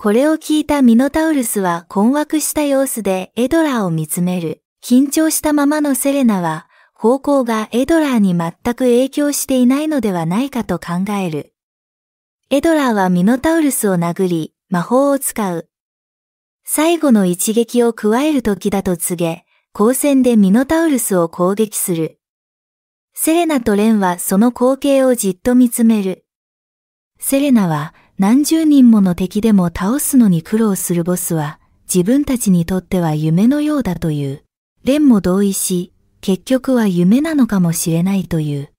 これを聞いたミノタウルスは困惑した様子でエドラーを見つめる。緊張したままのセレナは、方向がエドラーに全く影響していないのではないかと考える。エドラーはミノタウルスを殴り、魔法を使う。最後の一撃を加える時だと告げ、光線でミノタウルスを攻撃する。セレナとレンはその光景をじっと見つめる。セレナは何十人もの敵でも倒すのに苦労するボスは、自分たちにとっては夢のようだという。蓮も同意し、結局は夢なのかもしれないという。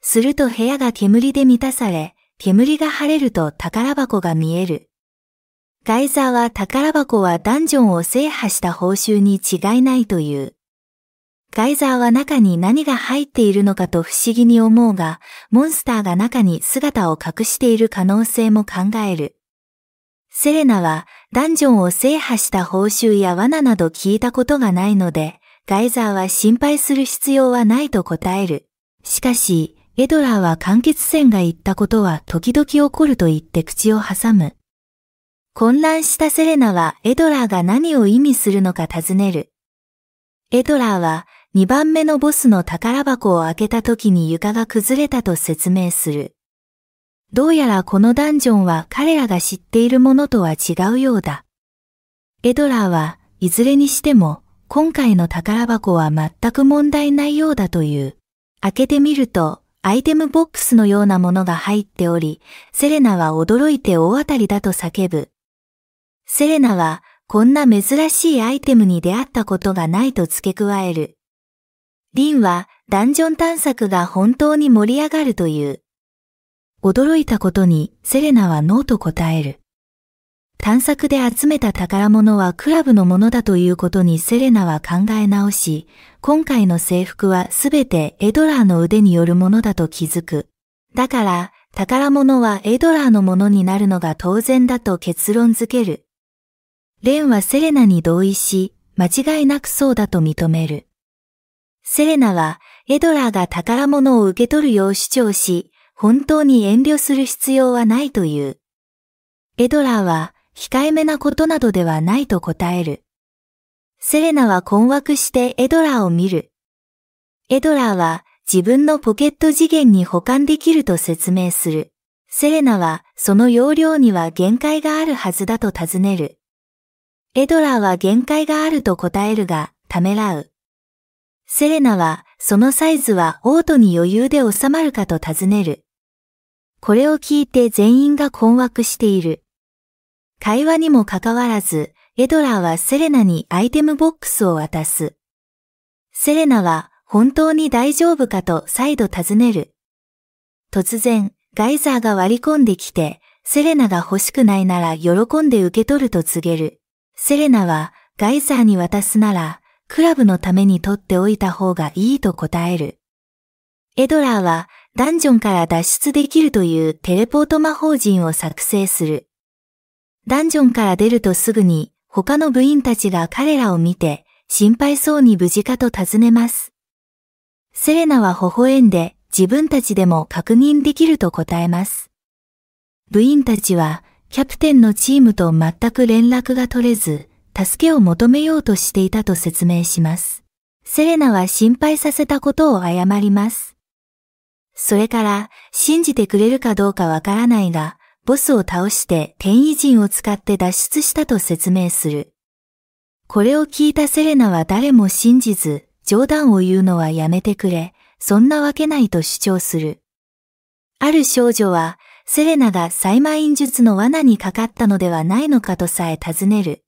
すると部屋が煙で満たされ、煙が晴れると宝箱が見える。ガイザーは宝箱はダンジョンを制覇した報酬に違いないという。ガイザーは中に何が入っているのかと不思議に思うが、モンスターが中に姿を隠している可能性も考える。セレナはダンジョンを制覇した報酬や罠など聞いたことがないので、ガイザーは心配する必要はないと答える。しかし、エドラーは完結戦が言ったことは時々起こると言って口を挟む。混乱したセレナはエドラーが何を意味するのか尋ねる。エドラーは二番目のボスの宝箱を開けた時に床が崩れたと説明する。どうやらこのダンジョンは彼らが知っているものとは違うようだ。エドラーはいずれにしても今回の宝箱は全く問題ないようだという。開けてみるとアイテムボックスのようなものが入っており、セレナは驚いて大当たりだと叫ぶ。セレナはこんな珍しいアイテムに出会ったことがないと付け加える。リンはダンジョン探索が本当に盛り上がるという。驚いたことにセレナはノーと答える。探索で集めた宝物はクラブのものだということにセレナは考え直し、今回の制服はすべてエドラーの腕によるものだと気づく。だから、宝物はエドラーのものになるのが当然だと結論づける。レンはセレナに同意し、間違いなくそうだと認める。セレナはエドラーが宝物を受け取るよう主張し、本当に遠慮する必要はないという。エドラーは控えめなことなどではないと答える。セレナは困惑してエドラーを見る。エドラーは自分のポケット次元に保管できると説明する。セレナはその容量には限界があるはずだと尋ねる。エドラーは限界があると答えるが、ためらう。セレナは、そのサイズはオートに余裕で収まるかと尋ねる。これを聞いて全員が困惑している。会話にもかかわらず、エドラーはセレナにアイテムボックスを渡す。セレナは、本当に大丈夫かと再度尋ねる。突然、ガイザーが割り込んできて、セレナが欲しくないなら喜んで受け取ると告げる。セレナは、ガイザーに渡すなら、クラブのために取っておいた方がいいと答える。エドラーはダンジョンから脱出できるというテレポート魔法陣を作成する。ダンジョンから出るとすぐに他の部員たちが彼らを見て心配そうに無事かと尋ねます。セレナは微笑んで自分たちでも確認できると答えます。部員たちはキャプテンのチームと全く連絡が取れず、助けを求めようとしていたと説明します。セレナは心配させたことを謝ります。それから、信じてくれるかどうかわからないが、ボスを倒して転移人を使って脱出したと説明する。これを聞いたセレナは誰も信じず、冗談を言うのはやめてくれ、そんなわけないと主張する。ある少女は、セレナが催眠術の罠にかかったのではないのかとさえ尋ねる。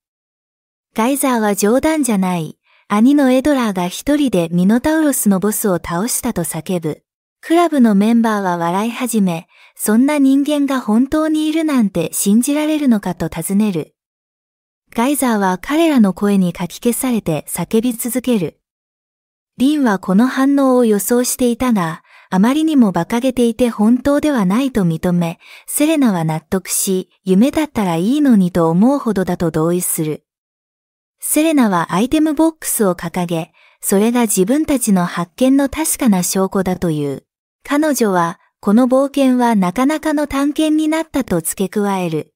ガイザーは冗談じゃない。兄のエドラーが一人でミノタウロスのボスを倒したと叫ぶ。クラブのメンバーは笑い始め、そんな人間が本当にいるなんて信じられるのかと尋ねる。ガイザーは彼らの声にかき消されて叫び続ける。リンはこの反応を予想していたが、あまりにも馬鹿げていて本当ではないと認め、セレナは納得し、夢だったらいいのにと思うほどだと同意する。セレナはアイテムボックスを掲げ、それが自分たちの発見の確かな証拠だという。彼女は、この冒険はなかなかの探検になったと付け加える。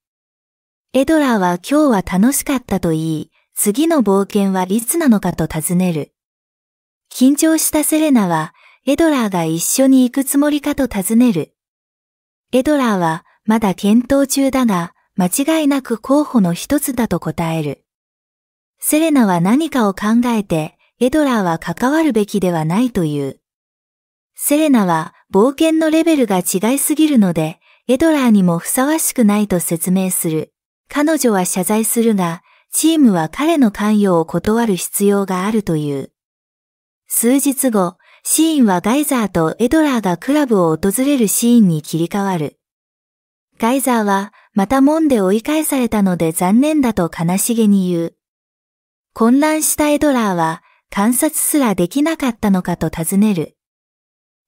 エドラーは今日は楽しかったと言い、次の冒険はいつなのかと尋ねる。緊張したセレナは、エドラーが一緒に行くつもりかと尋ねる。エドラーは、まだ検討中だが、間違いなく候補の一つだと答える。セレナは何かを考えて、エドラーは関わるべきではないという。セレナは冒険のレベルが違いすぎるので、エドラーにもふさわしくないと説明する。彼女は謝罪するが、チームは彼の関与を断る必要があるという。数日後、シーンはガイザーとエドラーがクラブを訪れるシーンに切り替わる。ガイザーはまた門で追い返されたので残念だと悲しげに言う。混乱したエドラーは観察すらできなかったのかと尋ねる。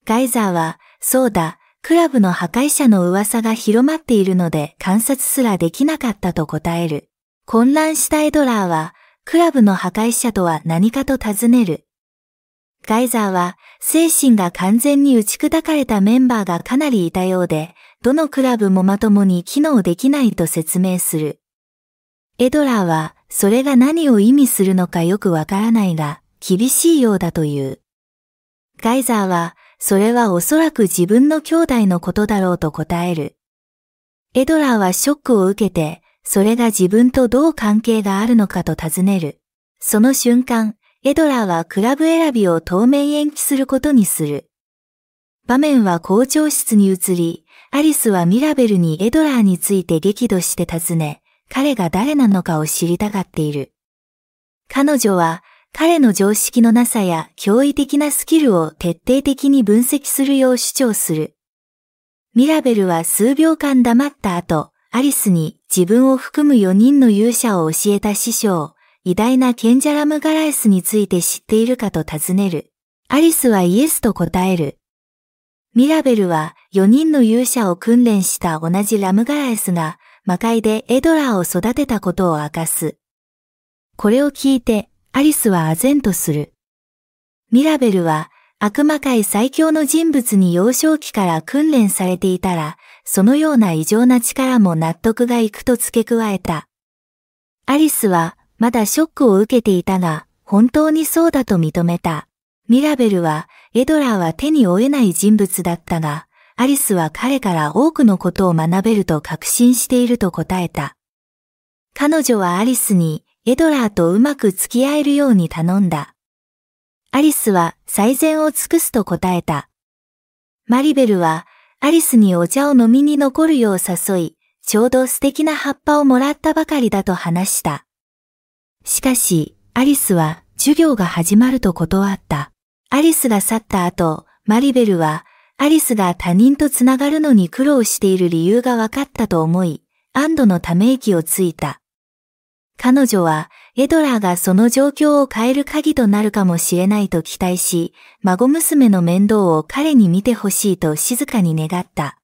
ガイザーは、そうだ、クラブの破壊者の噂が広まっているので観察すらできなかったと答える。混乱したエドラーは、クラブの破壊者とは何かと尋ねる。ガイザーは、精神が完全に打ち砕かれたメンバーがかなりいたようで、どのクラブもまともに機能できないと説明する。エドラーは、それが何を意味するのかよくわからないが、厳しいようだという。ガイザーは、それはおそらく自分の兄弟のことだろうと答える。エドラーはショックを受けて、それが自分とどう関係があるのかと尋ねる。その瞬間、エドラーはクラブ選びを当面延期することにする。場面は校長室に移り、アリスはミラベルにエドラーについて激怒して尋ね、彼が誰なのかを知りたがっている。彼女は彼の常識のなさや驚異的なスキルを徹底的に分析するよう主張する。ミラベルは数秒間黙った後、アリスに自分を含む4人の勇者を教えた師匠、偉大なケンジャラムガラエスについて知っているかと尋ねる。アリスはイエスと答える。ミラベルは4人の勇者を訓練した同じラムガラエスが魔界でエドラーを育てたことを明かす。これを聞いてアリスは唖然とする。ミラベルは悪魔界最強の人物に幼少期から訓練されていたら、そのような異常な力も納得がいくと付け加えた。アリスはまだショックを受けていたが、本当にそうだと認めた。ミラベルは、エドラーは手に負えない人物だったが、アリスは彼から多くのことを学べると確信していると答えた。彼女はアリスにエドラーとうまく付き合えるように頼んだ。アリスは最善を尽くすと答えた。マリベルはアリスにお茶を飲みに残るよう誘い、ちょうど素敵な葉っぱをもらったばかりだと話した。しかし、アリスは授業が始まると断った。アリスが去った後、マリベルはアリスが他人とつながるのに苦労している理由が分かったと思い、安堵のため息をついた。彼女は、エドラーがその状況を変える鍵となるかもしれないと期待し、孫娘の面倒を彼に見てほしいと静かに願った。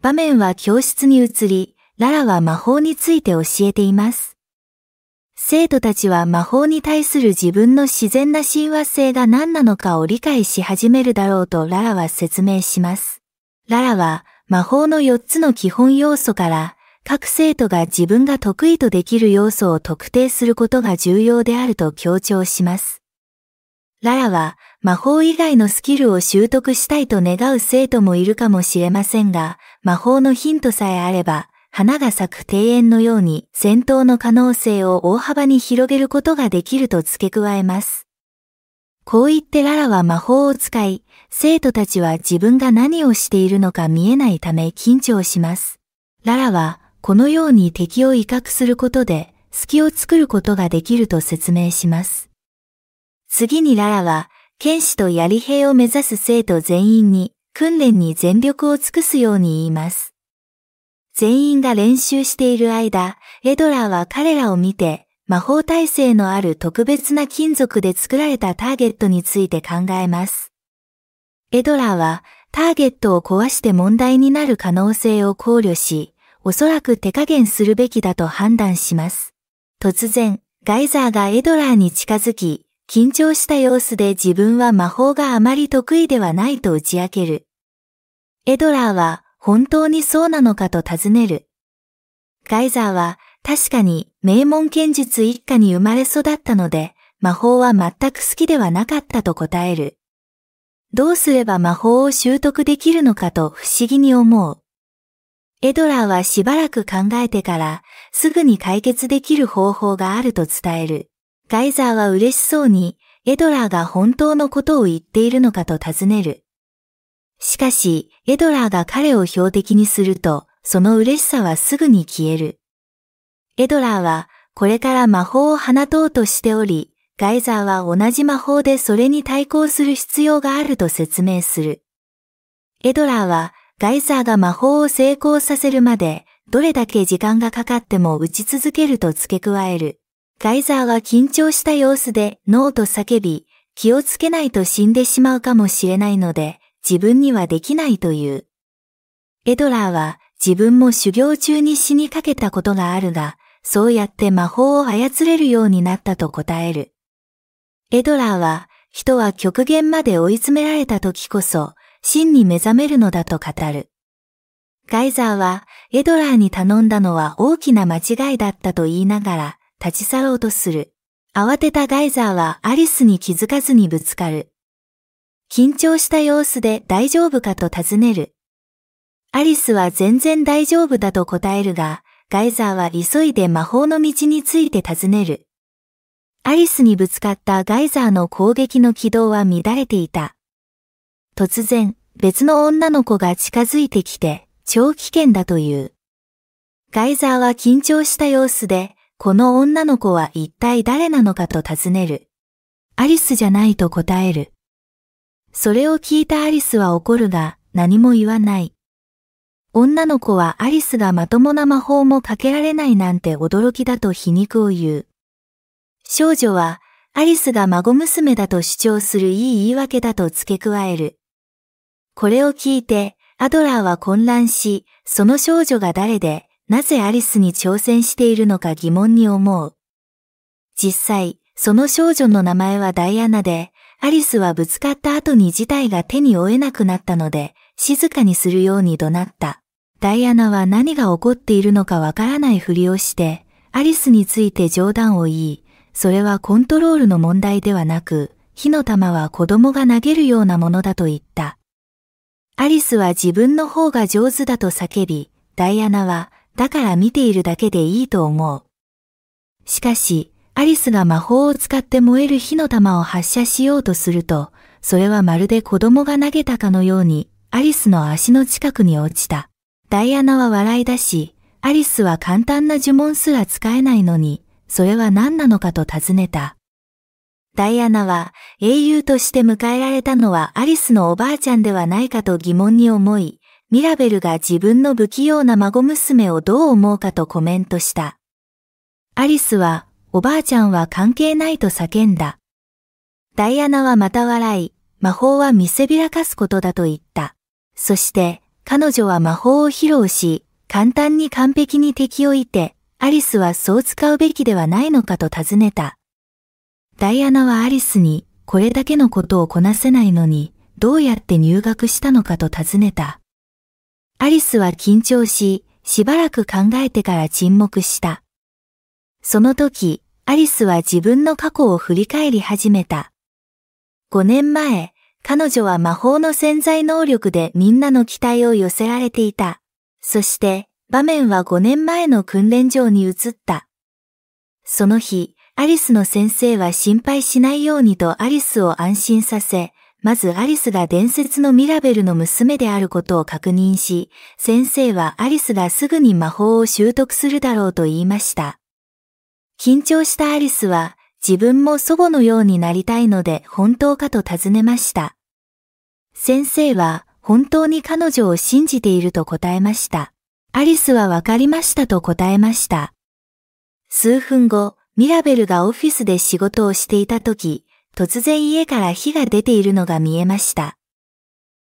場面は教室に移り、ララは魔法について教えています。生徒たちは魔法に対する自分の自然な親和性が何なのかを理解し始めるだろうとララは説明します。ララは魔法の4つの基本要素から各生徒が自分が得意とできる要素を特定することが重要であると強調します。ララは魔法以外のスキルを習得したいと願う生徒もいるかもしれませんが、魔法のヒントさえあれば花が咲く庭園のように戦闘の可能性を大幅に広げることができると付け加えます。こう言ってララは魔法を使い、生徒たちは自分が何をしているのか見えないため緊張します。ララはこのように敵を威嚇することで隙を作ることができると説明します。次にララは剣士と槍兵を目指す生徒全員に訓練に全力を尽くすように言います。全員が練習している間、エドラーは彼らを見て、魔法耐性のある特別な金属で作られたターゲットについて考えます。エドラーはターゲットを壊して問題になる可能性を考慮し、おそらく手加減するべきだと判断します。突然、ガイザーがエドラーに近づき、緊張した様子で自分は魔法があまり得意ではないと打ち明ける。エドラーは本当にそうなのかと尋ねる。ガイザーは確かに名門剣術一家に生まれ育ったので、魔法は全く好きではなかったと答える。どうすれば魔法を習得できるのかと不思議に思う。エドラーはしばらく考えてから、すぐに解決できる方法があると伝える。ガイザーは嬉しそうに、エドラーが本当のことを言っているのかと尋ねる。しかし、エドラーが彼を標的にすると、その嬉しさはすぐに消える。エドラーは、これから魔法を放とうとしており、ガイザーは同じ魔法でそれに対抗する必要があると説明する。エドラーは、ガイザーが魔法を成功させるまで、どれだけ時間がかかっても打ち続けると付け加える。ガイザーは緊張した様子で、ノーと叫び、気をつけないと死んでしまうかもしれないので、自分にはできないという。エドラーは自分も修行中に死にかけたことがあるが、そうやって魔法を操れるようになったと答える。エドラーは、人は極限まで追い詰められた時こそ、真に目覚めるのだと語る。ガイザーは、エドラーに頼んだのは大きな間違いだったと言いながら、立ち去ろうとする。慌てたガイザーはアリスに気づかずにぶつかる。緊張した様子で大丈夫かと尋ねる。アリスは全然大丈夫だと答えるが、ガイザーは急いで魔法の道について尋ねる。アリスにぶつかったガイザーの攻撃の軌道は乱れていた。突然、別の女の子が近づいてきて、超危険だという。ガイザーは緊張した様子で、この女の子は一体誰なのかと尋ねる。アリスじゃないと答える。それを聞いたアリスは怒るが何も言わない。女の子はアリスがまともな魔法もかけられないなんて驚きだと皮肉を言う。少女はアリスが孫娘だと主張するいい言い訳だと付け加える。これを聞いてアドラーは混乱し、その少女が誰で、なぜアリスに挑戦しているのか疑問に思う。実際、その少女の名前はダイアナで、アリスはぶつかった後に事態が手に負えなくなったので、静かにするように怒鳴った。ダイアナは何が起こっているのかわからないふりをして、アリスについて冗談を言い、それはコントロールの問題ではなく、火の玉は子供が投げるようなものだと言った。アリスは自分の方が上手だと叫び、ダイアナは、だから見ているだけでいいと思う。しかし、アリスが魔法を使って燃える火の玉を発射しようとすると、それはまるで子供が投げたかのように、アリスの足の近くに落ちた。ダイアナは笑い出し、アリスは簡単な呪文すら使えないのに、それは何なのかと尋ねた。ダイアナは英雄として迎えられたのはアリスのおばあちゃんではないかと疑問に思い、ミラベルが自分の不器用な孫娘をどう思うかとコメントした。アリスはおばあちゃんは関係ないと叫んだ。ダイアナはまた笑い、魔法は見せびらかすことだと言った。そして、彼女は魔法を披露し、簡単に完璧に敵をいて、アリスはそう使うべきではないのかと尋ねた。ダイアナはアリスに、これだけのことをこなせないのに、どうやって入学したのかと尋ねた。アリスは緊張し、しばらく考えてから沈黙した。その時、アリスは自分の過去を振り返り始めた。5年前、彼女は魔法の潜在能力でみんなの期待を寄せられていた。そして、場面は5年前の訓練場に移った。その日、アリスの先生は心配しないようにとアリスを安心させ、まずアリスが伝説のミラベルの娘であることを確認し、先生はアリスがすぐに魔法を習得するだろうと言いました。緊張したアリスは自分も祖母のようになりたいので本当かと尋ねました。先生は本当に彼女を信じていると答えました。アリスはわかりましたと答えました。数分後、ミラベルがオフィスで仕事をしていた時、突然家から火が出ているのが見えました。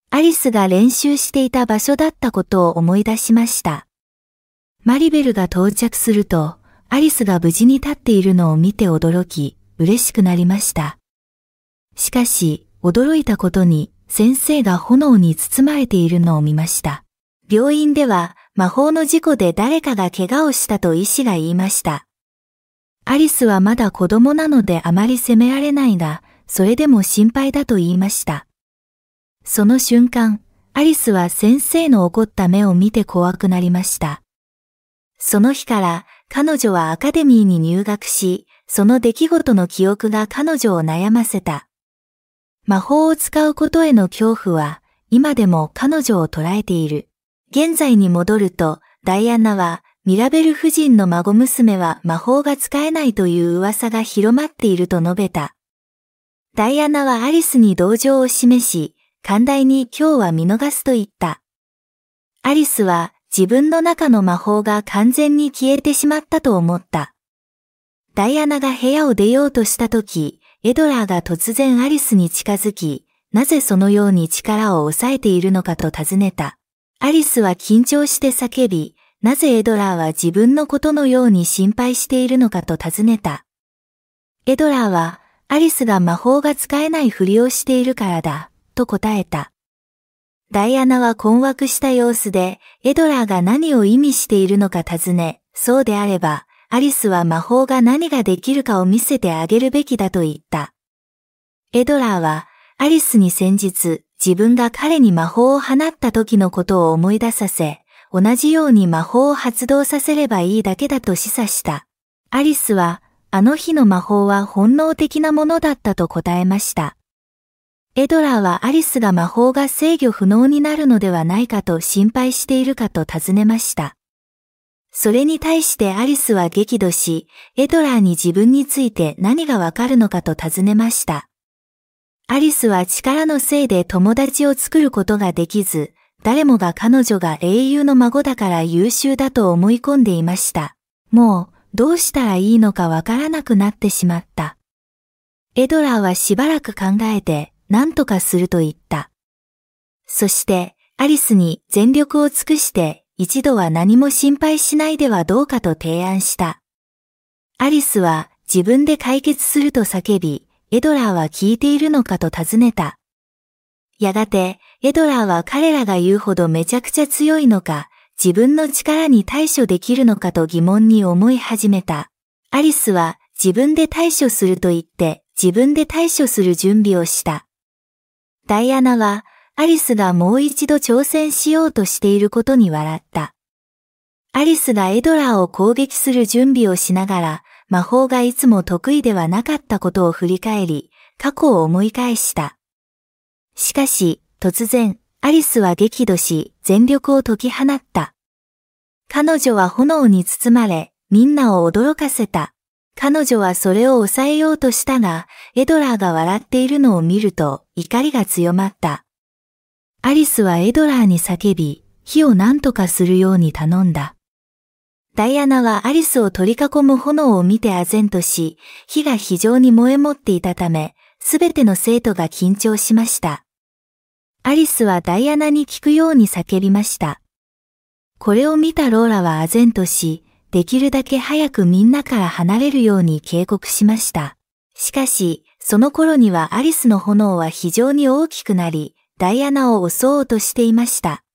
アリスが練習していた場所だったことを思い出しました。マリベルが到着すると、アリスが無事に立っているのを見て驚き、嬉しくなりました。しかし、驚いたことに、先生が炎に包まれているのを見ました。病院では、魔法の事故で誰かが怪我をしたと医師が言いました。アリスはまだ子供なのであまり責められないが、それでも心配だと言いました。その瞬間、アリスは先生の怒った目を見て怖くなりました。その日から彼女はアカデミーに入学し、その出来事の記憶が彼女を悩ませた。魔法を使うことへの恐怖は、今でも彼女を捉えている。現在に戻ると、ダイアナは、ミラベル夫人の孫娘は魔法が使えないという噂が広まっていると述べた。ダイアナはアリスに同情を示し、寛大に今日は見逃すと言った。アリスは自分の中の魔法が完全に消えてしまったと思った。ダイアナが部屋を出ようとした時、エドラーが突然アリスに近づき、なぜそのように力を抑えているのかと尋ねた。アリスは緊張して叫び、なぜエドラーは自分のことのように心配しているのかと尋ねた。エドラーは、アリスが魔法が使えないふりをしているからだ、と答えた。ダイアナは困惑した様子で、エドラーが何を意味しているのか尋ね、そうであれば、アリスは魔法が何ができるかを見せてあげるべきだと言った。エドラーは、アリスに先日、自分が彼に魔法を放った時のことを思い出させ、同じように魔法を発動させればいいだけだと示唆した。アリスは、あの日の魔法は本能的なものだったと答えました。エドラーはアリスが魔法が制御不能になるのではないかと心配しているかと尋ねました。それに対してアリスは激怒し、エドラーに自分について何がわかるのかと尋ねました。アリスは力のせいで友達を作ることができず、誰もが彼女が英雄の孫だから優秀だと思い込んでいました。もう、どうしたらいいのかわからなくなってしまった。エドラーはしばらく考えて、何とかすると言った。そして、アリスに全力を尽くして一度は何も心配しないではどうかと提案した。アリスは自分で解決すると叫び、エドラーは聞いているのかと尋ねた。やがて、エドラーは彼らが言うほどめちゃくちゃ強いのか、自分の力に対処できるのかと疑問に思い始めた。アリスは自分で対処すると言って、自分で対処する準備をした。ダイアナは、アリスがもう一度挑戦しようとしていることに笑った。アリスがエドラーを攻撃する準備をしながら、魔法がいつも得意ではなかったことを振り返り、過去を思い返した。しかし、突然、アリスは激怒し、全力を解き放った。彼女は炎に包まれ、みんなを驚かせた。彼女はそれを抑えようとしたが、エドラーが笑っているのを見ると怒りが強まった。アリスはエドラーに叫び、火を何とかするように頼んだ。ダイアナはアリスを取り囲む炎を見て唖然とし、火が非常に燃え持っていたため、すべての生徒が緊張しました。アリスはダイアナに聞くように叫びました。これを見たローラは唖然とし、できるだけ早くみんなから離れるように警告しました。しかし、その頃にはアリスの炎は非常に大きくなり、ダイアナを襲おうとしていました。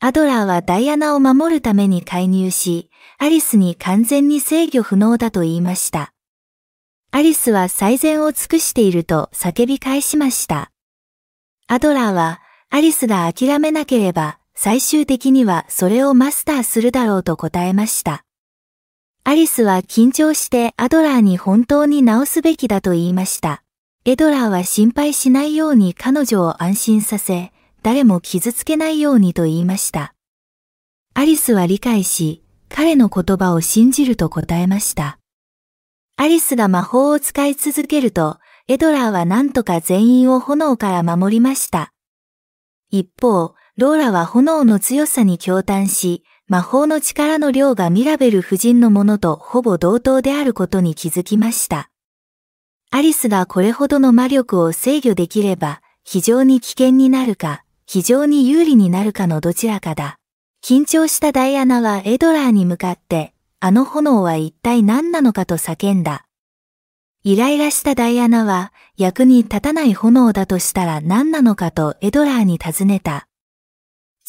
アドラーはダイアナを守るために介入し、アリスに完全に制御不能だと言いました。アリスは最善を尽くしていると叫び返しました。アドラーは、アリスが諦めなければ、最終的にはそれをマスターするだろうと答えました。アリスは緊張してアドラーに本当に治すべきだと言いました。エドラーは心配しないように彼女を安心させ、誰も傷つけないようにと言いました。アリスは理解し、彼の言葉を信じると答えました。アリスが魔法を使い続けると、エドラーは何とか全員を炎から守りました。一方、ローラは炎の強さに驚嘆し、魔法の力の量がミラベル夫人のものとほぼ同等であることに気づきました。アリスがこれほどの魔力を制御できれば、非常に危険になるか、非常に有利になるかのどちらかだ。緊張したダイアナはエドラーに向かって、あの炎は一体何なのかと叫んだ。イライラしたダイアナは、役に立たない炎だとしたら何なのかとエドラーに尋ねた。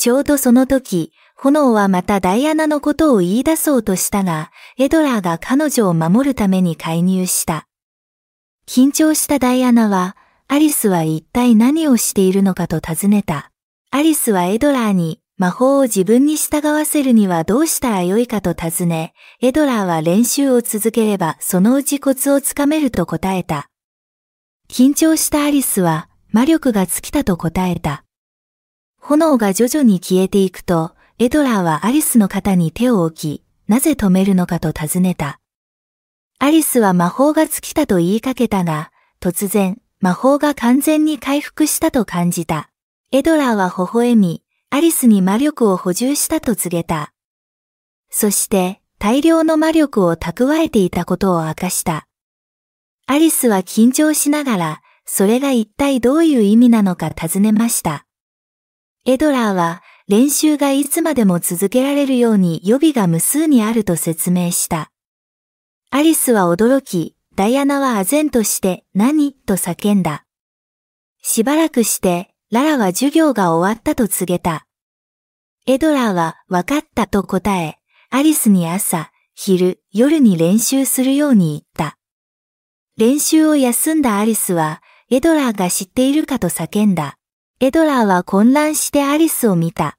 ちょうどその時、炎はまたダイアナのことを言い出そうとしたが、エドラーが彼女を守るために介入した。緊張したダイアナは、アリスは一体何をしているのかと尋ねた。アリスはエドラーに魔法を自分に従わせるにはどうしたらよいかと尋ね、エドラーは練習を続ければそのうちコツをつかめると答えた。緊張したアリスは魔力が尽きたと答えた。炎が徐々に消えていくと、エドラーはアリスの肩に手を置き、なぜ止めるのかと尋ねた。アリスは魔法が尽きたと言いかけたが、突然、魔法が完全に回復したと感じた。エドラーは微笑み、アリスに魔力を補充したと告げた。そして、大量の魔力を蓄えていたことを明かした。アリスは緊張しながら、それが一体どういう意味なのか尋ねました。エドラーは練習がいつまでも続けられるように予備が無数にあると説明した。アリスは驚き、ダイアナは唖然として何と叫んだ。しばらくして、ララは授業が終わったと告げた。エドラーは分かったと答え、アリスに朝、昼、夜に練習するように言った。練習を休んだアリスは、エドラーが知っているかと叫んだ。エドラーは混乱してアリスを見た。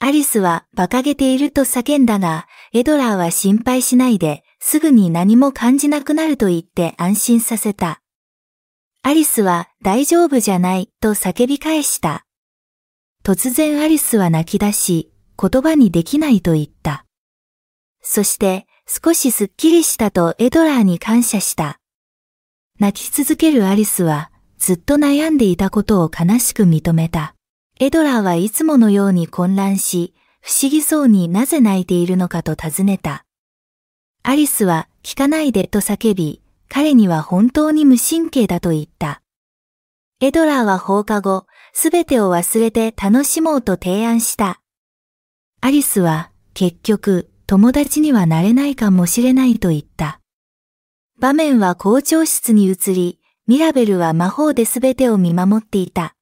アリスは馬鹿げていると叫んだが、エドラーは心配しないで、すぐに何も感じなくなると言って安心させた。アリスは大丈夫じゃないと叫び返した。突然アリスは泣き出し、言葉にできないと言った。そして少しスッキリしたとエドラーに感謝した。泣き続けるアリスはずっと悩んでいたことを悲しく認めた。エドラーはいつものように混乱し、不思議そうになぜ泣いているのかと尋ねた。アリスは聞かないでと叫び、彼には本当に無神経だと言った。エドラーは放課後、すべてを忘れて楽しもうと提案した。アリスは結局友達にはなれないかもしれないと言った。場面は校長室に移り、ミラベルは魔法で全てを見守っていた。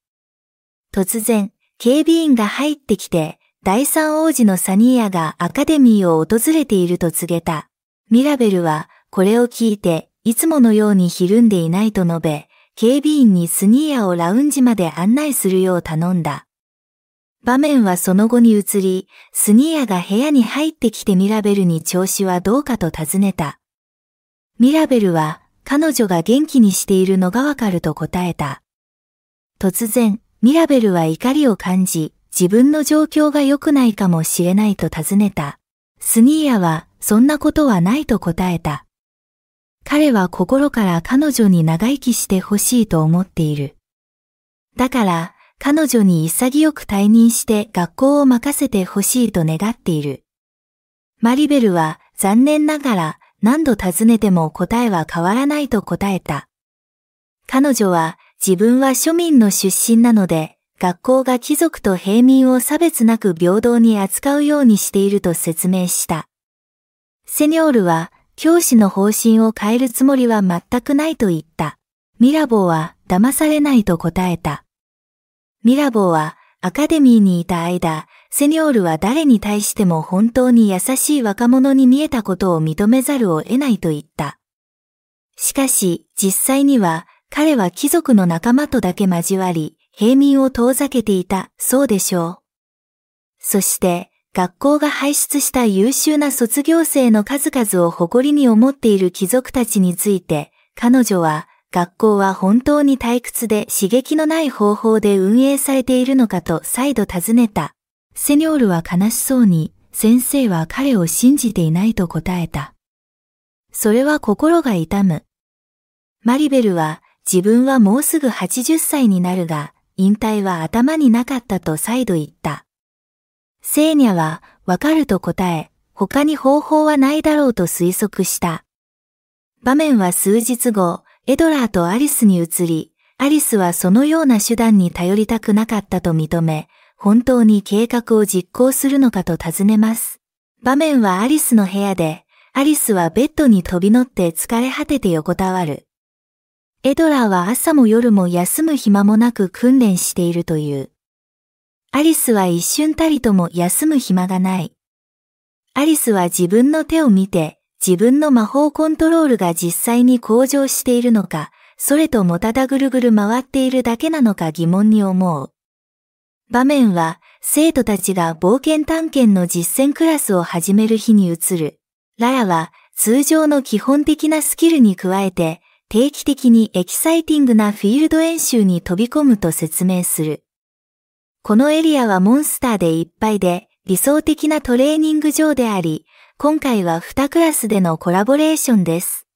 突然、警備員が入ってきて、第三王子のサニーヤがアカデミーを訪れていると告げた。ミラベルはこれを聞いて、いつものようにひるんでいないと述べ、警備員にスニーヤをラウンジまで案内するよう頼んだ。場面はその後に移り、スニーヤが部屋に入ってきてミラベルに調子はどうかと尋ねた。ミラベルは彼女が元気にしているのがわかると答えた。突然、ミラベルは怒りを感じ、自分の状況が良くないかもしれないと尋ねた。スニーヤは、そんなことはないと答えた。彼は心から彼女に長生きしてほしいと思っている。だから、彼女に潔く退任して学校を任せてほしいと願っている。マリベルは残念ながら何度尋ねても答えは変わらないと答えた。彼女は自分は庶民の出身なので、学校が貴族と平民を差別なく平等に扱うようにしていると説明した。セニョールは教師の方針を変えるつもりは全くないと言った。ミラボーは騙されないと答えた。ミラボーはアカデミーにいた間、セニョールは誰に対しても本当に優しい若者に見えたことを認めざるを得ないと言った。しかし、実際には、彼は貴族の仲間とだけ交わり、平民を遠ざけていた、そうでしょう。そして、学校が輩出した優秀な卒業生の数々を誇りに思っている貴族たちについて、彼女は、学校は本当に退屈で刺激のない方法で運営されているのかと再度尋ねた。セニョールは悲しそうに、先生は彼を信じていないと答えた。それは心が痛む。マリベルは、自分はもうすぐ80歳になるが、引退は頭になかったと再度言った。セーニャは、わかると答え、他に方法はないだろうと推測した。場面は数日後、エドラーとアリスに移り、アリスはそのような手段に頼りたくなかったと認め、本当に計画を実行するのかと尋ねます。場面はアリスの部屋で、アリスはベッドに飛び乗って疲れ果てて横たわる。エドラーは朝も夜も休む暇もなく訓練しているという。アリスは一瞬たりとも休む暇がない。アリスは自分の手を見て、自分の魔法コントロールが実際に向上しているのか、それともただぐるぐる回っているだけなのか疑問に思う。場面は生徒たちが冒険探検の実践クラスを始める日に移る。ララは通常の基本的なスキルに加えて定期的にエキサイティングなフィールド演習に飛び込むと説明する。このエリアはモンスターでいっぱいで理想的なトレーニング場であり、今回は2クラスでのコラボレーションです。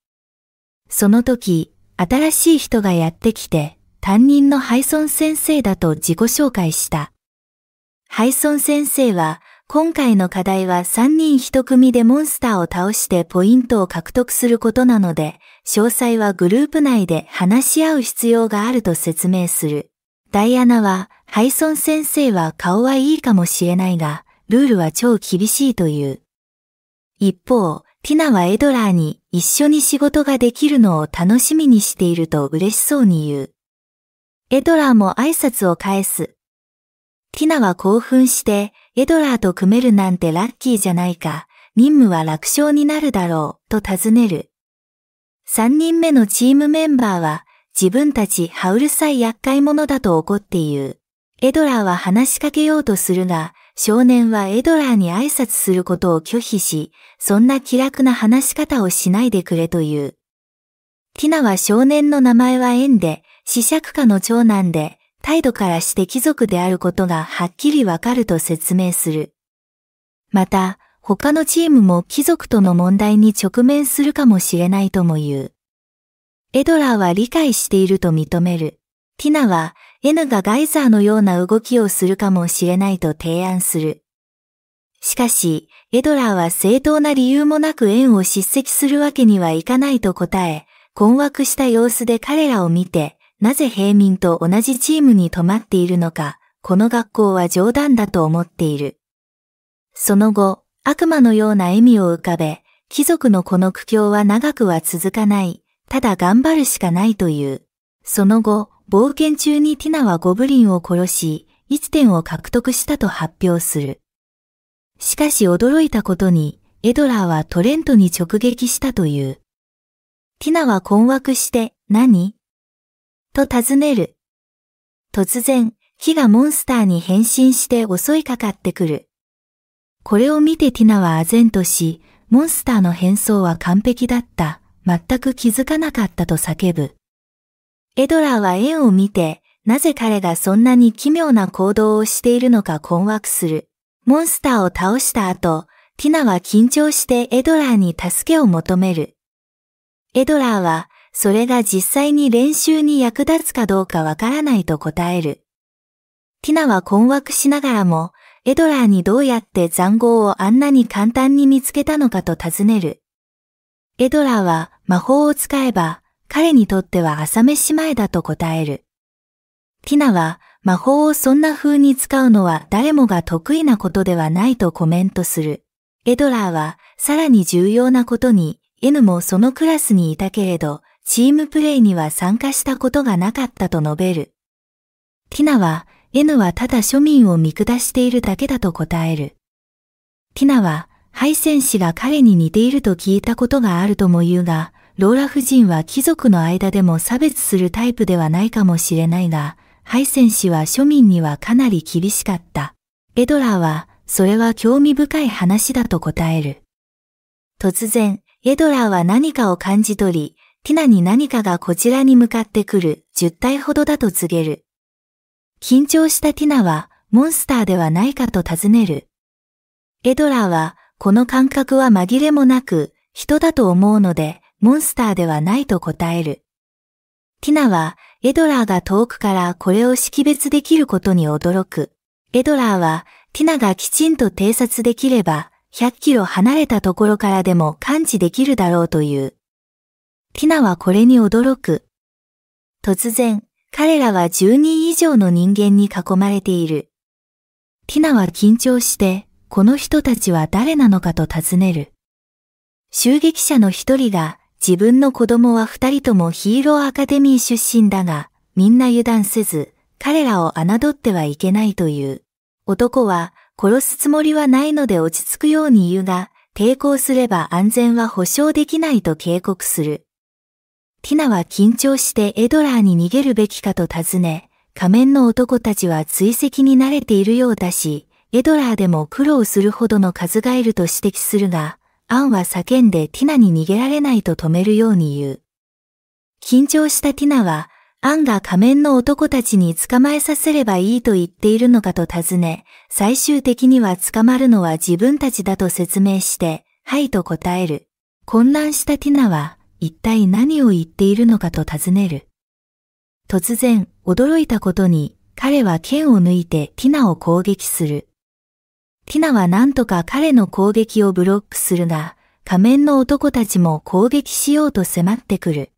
その時、新しい人がやってきて、担任のハイソン先生だと自己紹介した。ハイソン先生は、今回の課題は3人1組でモンスターを倒してポイントを獲得することなので、詳細はグループ内で話し合う必要があると説明する。ダイアナは、ハイソン先生は顔はいいかもしれないが、ルールは超厳しいという。一方、ティナはエドラーに一緒に仕事ができるのを楽しみにしていると嬉しそうに言う。エドラーも挨拶を返す。ティナは興奮して、エドラーと組めるなんてラッキーじゃないか、任務は楽勝になるだろう、と尋ねる。三人目のチームメンバーは、自分たちハウルさえ厄介者だと怒っている。エドラーは話しかけようとするが、少年はエドラーに挨拶することを拒否し、そんな気楽な話し方をしないでくれという。ティナは少年の名前はエンで、死釈家の長男で、態度からして貴族であることがはっきりわかると説明する。また、他のチームも貴族との問題に直面するかもしれないとも言う。エドラーは理解していると認める。ティナは N がガイザーのような動きをするかもしれないと提案する。しかし、エドラーは正当な理由もなく縁を叱責するわけにはいかないと答え、困惑した様子で彼らを見て、なぜ平民と同じチームに泊まっているのか、この学校は冗談だと思っている。その後、悪魔のような笑みを浮かべ、貴族のこの苦境は長くは続かない、ただ頑張るしかないという。その後、冒険中にティナはゴブリンを殺し、一点を獲得したと発表する。しかし驚いたことに、エドラーはトレントに直撃したという。ティナは困惑して、何と尋ねる。突然、火がモンスターに変身して襲いかかってくる。これを見てティナは唖然とし、モンスターの変装は完璧だった。全く気づかなかったと叫ぶ。エドラーは縁を見て、なぜ彼がそんなに奇妙な行動をしているのか困惑する。モンスターを倒した後、ティナは緊張してエドラーに助けを求める。エドラーはそれが実際に練習に役立つかどうかわからないと答える。ティナは困惑しながらも、エドラーにどうやって残酷をあんなに簡単に見つけたのかと尋ねる。エドラーは魔法を使えば、彼にとっては朝飯前だと答える。ティナは魔法をそんな風に使うのは誰もが得意なことではないとコメントする。エドラーはさらに重要なことに N もそのクラスにいたけれどチームプレイには参加したことがなかったと述べる。ティナは N はただ庶民を見下しているだけだと答える。ティナはハイセン氏が彼に似ていると聞いたことがあるとも言うが、ローラ夫人は貴族の間でも差別するタイプではないかもしれないが、ハイセン氏は庶民にはかなり厳しかった。エドラーは、それは興味深い話だと答える。突然、エドラーは何かを感じ取り、ティナに何かがこちらに向かってくる10体ほどだと告げる。緊張したティナはモンスターではないかと尋ねる。エドラーはこの感覚は紛れもなく人だと思うのでモンスターではないと答える。ティナはエドラーが遠くからこれを識別できることに驚く。エドラーはティナがきちんと偵察できれば100キロ離れたところからでも感知できるだろうという。ティナはこれに驚く。突然、彼らは10人以上の人間に囲まれている。ティナは緊張して、この人たちは誰なのかと尋ねる。襲撃者の一人が、自分の子供は二人ともヒーローアカデミー出身だが、みんな油断せず、彼らを侮ってはいけないという。男は、殺すつもりはないので落ち着くように言うが、抵抗すれば安全は保証できないと警告する。ティナは緊張してエドラーに逃げるべきかと尋ね、仮面の男たちは追跡に慣れているようだし、エドラーでも苦労するほどの数がいると指摘するが、アンは叫んでティナに逃げられないと止めるように言う。緊張したティナは、アンが仮面の男たちに捕まえさせればいいと言っているのかと尋ね、最終的には捕まるのは自分たちだと説明して、はいと答える。混乱したティナは、一体何を言っているのかと尋ねる。突然、驚いたことに、彼は剣を抜いてティナを攻撃する。ティナは何とか彼の攻撃をブロックするが、仮面の男たちも攻撃しようと迫ってくる。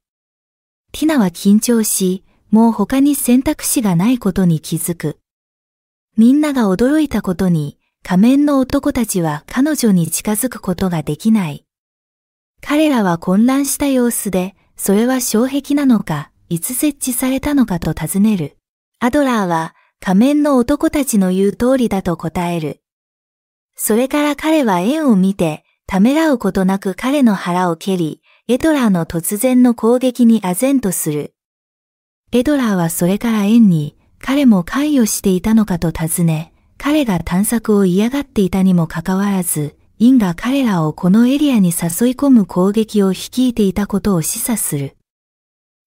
ティナは緊張し、もう他に選択肢がないことに気づく。みんなが驚いたことに、仮面の男たちは彼女に近づくことができない。彼らは混乱した様子で、それは障壁なのか、いつ設置されたのかと尋ねる。アドラーは、仮面の男たちの言う通りだと答える。それから彼は円を見て、ためらうことなく彼の腹を蹴り、エドラーの突然の攻撃に唖然とする。エドラーはそれから円に、彼も関与していたのかと尋ね、彼が探索を嫌がっていたにもかかわらず、因が彼らをこのエリアに誘い込む攻撃を率いていたことを示唆する。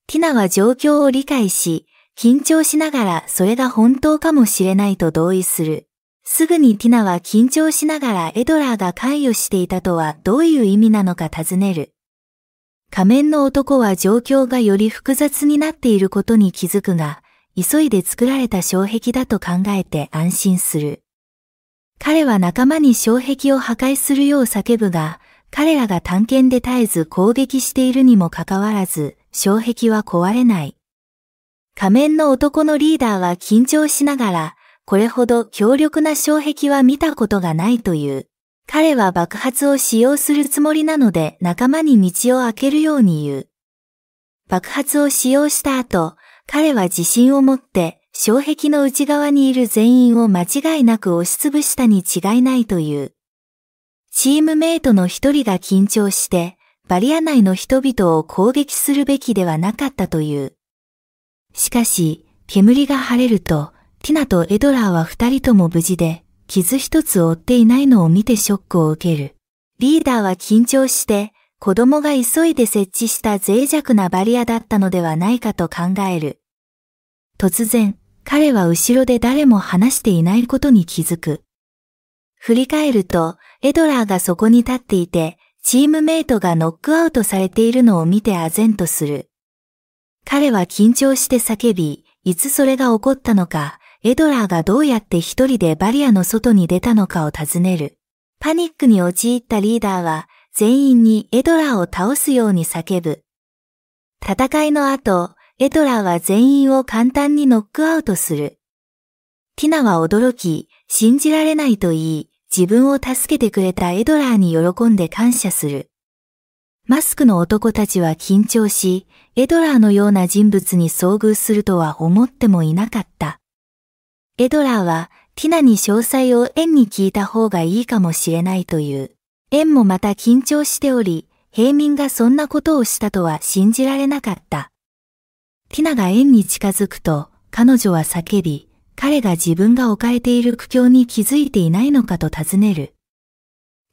ティナは状況を理解し、緊張しながらそれが本当かもしれないと同意する。すぐにティナは緊張しながらエドラーが関与していたとはどういう意味なのか尋ねる。仮面の男は状況がより複雑になっていることに気づくが、急いで作られた障壁だと考えて安心する。彼は仲間に障壁を破壊するよう叫ぶが、彼らが探検で絶えず攻撃しているにもかかわらず、障壁は壊れない。仮面の男のリーダーは緊張しながら、これほど強力な障壁は見たことがないという。彼は爆発を使用するつもりなので仲間に道を開けるように言う。爆発を使用した後、彼は自信を持って障壁の内側にいる全員を間違いなく押しつぶしたに違いないという。チームメイトの一人が緊張して、バリア内の人々を攻撃するべきではなかったという。しかし、煙が晴れると、ティナとエドラーは二人とも無事で、傷一つ負っていないのを見てショックを受ける。リーダーは緊張して、子供が急いで設置した脆弱なバリアだったのではないかと考える。突然、彼は後ろで誰も話していないことに気づく。振り返ると、エドラーがそこに立っていて、チームメイトがノックアウトされているのを見て唖然とする。彼は緊張して叫び、いつそれが起こったのか、エドラーがどうやって一人でバリアの外に出たのかを尋ねる。パニックに陥ったリーダーは、全員にエドラーを倒すように叫ぶ。戦いの後、エトラーは全員を簡単にノックアウトする。ティナは驚き、信じられないと言い、自分を助けてくれたエドラーに喜んで感謝する。マスクの男たちは緊張し、エドラーのような人物に遭遇するとは思ってもいなかった。エドラーは、ティナに詳細を縁に聞いた方がいいかもしれないという。縁もまた緊張しており、平民がそんなことをしたとは信じられなかった。ティナが円に近づくと、彼女は叫び、彼が自分が置かれている苦境に気づいていないのかと尋ねる。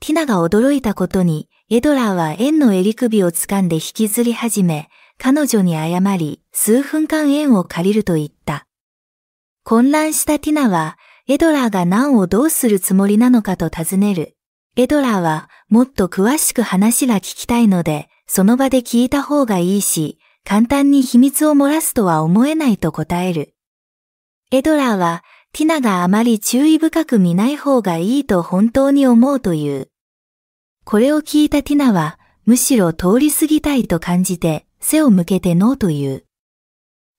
ティナが驚いたことに、エドラーは円の襟首を掴んで引きずり始め、彼女に謝り、数分間円を借りると言った。混乱したティナは、エドラーが難をどうするつもりなのかと尋ねる。エドラーは、もっと詳しく話が聞きたいので、その場で聞いた方がいいし、簡単に秘密を漏らすとは思えないと答える。エドラーは、ティナがあまり注意深く見ない方がいいと本当に思うという。これを聞いたティナは、むしろ通り過ぎたいと感じて、背を向けてノーと言う。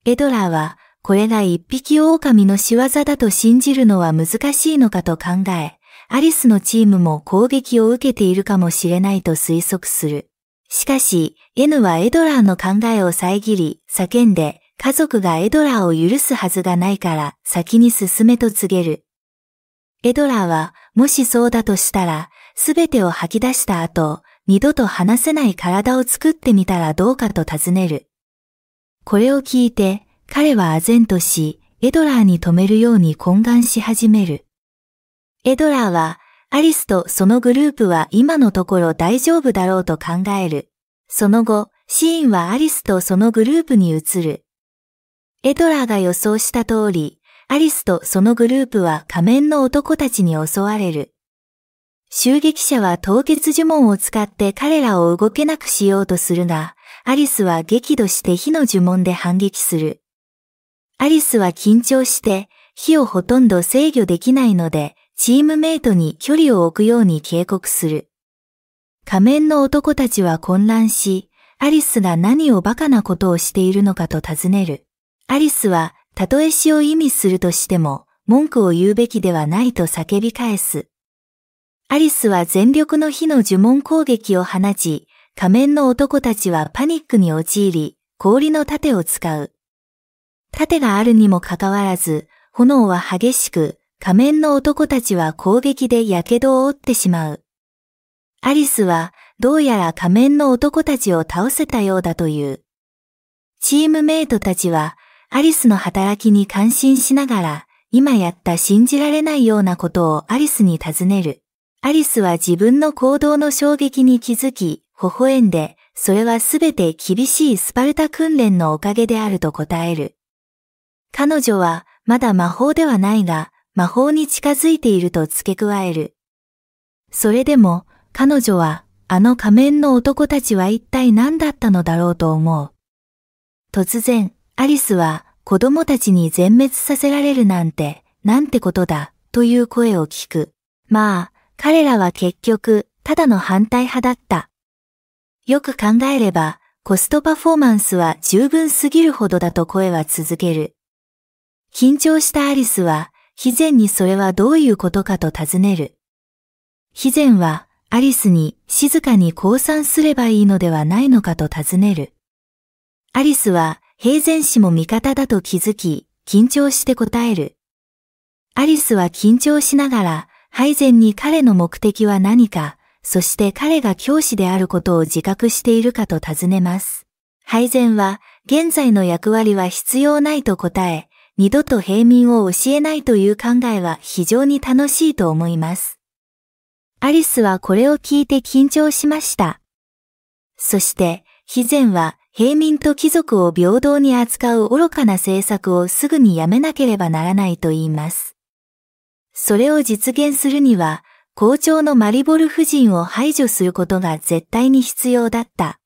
エドラーは、これが一匹狼の仕業だと信じるのは難しいのかと考え、アリスのチームも攻撃を受けているかもしれないと推測する。しかし、N はエドラーの考えを遮り、叫んで、家族がエドラーを許すはずがないから先に進めと告げる。エドラーは、もしそうだとしたら、すべてを吐き出した後、二度と話せない体を作ってみたらどうかと尋ねる。これを聞いて、彼は唖然とし、エドラーに止めるように懇願し始める。エドラーはアリスとそのグループは今のところ大丈夫だろうと考える。その後、シーンはアリスとそのグループに移る。エドラーが予想した通り、アリスとそのグループは仮面の男たちに襲われる。襲撃者は凍結呪文を使って彼らを動けなくしようとするが、アリスは激怒して火の呪文で反撃する。アリスは緊張して火をほとんど制御できないので、チームメイトに距離を置くように警告する。仮面の男たちは混乱し、アリスが何をバカなことをしているのかと尋ねる。アリスは、たとえ死を意味するとしても、文句を言うべきではないと叫び返す。アリスは全力の火の呪文攻撃を放ち、仮面の男たちはパニックに陥り、氷の盾を使う。盾があるにもかかわらず、炎は激しく、仮面の男たちは攻撃で火傷を負ってしまう。アリスはどうやら仮面の男たちを倒せたようだという。チームメイトたちはアリスの働きに感心しながら今やった信じられないようなことをアリスに尋ねる。アリスは自分の行動の衝撃に気づき、微笑んで、それはすべて厳しいスパルタ訓練のおかげであると答える。彼女はまだ魔法ではないが、魔法に近づいていると付け加える。それでも彼女はあの仮面の男たちは一体何だったのだろうと思う。突然、アリスは子供たちに全滅させられるなんて、なんてことだ、という声を聞く。まあ、彼らは結局、ただの反対派だった。よく考えれば、コストパフォーマンスは十分すぎるほどだと声は続ける。緊張したアリスは肥前にそれはどういうことかと尋ねる。肥前はアリスに静かに降参すればいいのではないのかと尋ねる。アリスは平然氏も味方だと気づき、緊張して答える。アリスは緊張しながら、ハイゼンに彼の目的は何か、そして彼が教師であることを自覚しているかと尋ねます。ハイゼンは、現在の役割は必要ないと答え、二度と平民を教えないという考えは非常に楽しいと思います。アリスはこれを聞いて緊張しました。そして、肥前は平民と貴族を平等に扱う愚かな政策をすぐにやめなければならないと言います。それを実現するには、校長のマリボル夫人を排除することが絶対に必要だった。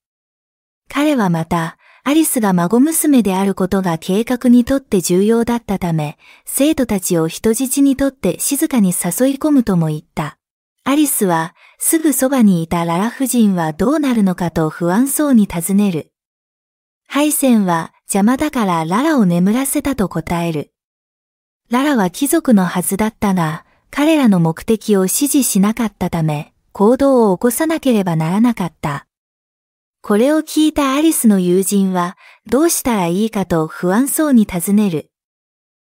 彼はまた、アリスが孫娘であることが計画にとって重要だったため、生徒たちを人質にとって静かに誘い込むとも言った。アリスは、すぐそばにいたララ夫人はどうなるのかと不安そうに尋ねる。ハイセンは邪魔だからララを眠らせたと答える。ララは貴族のはずだったが、彼らの目的を支持しなかったため、行動を起こさなければならなかった。これを聞いたアリスの友人はどうしたらいいかと不安そうに尋ねる。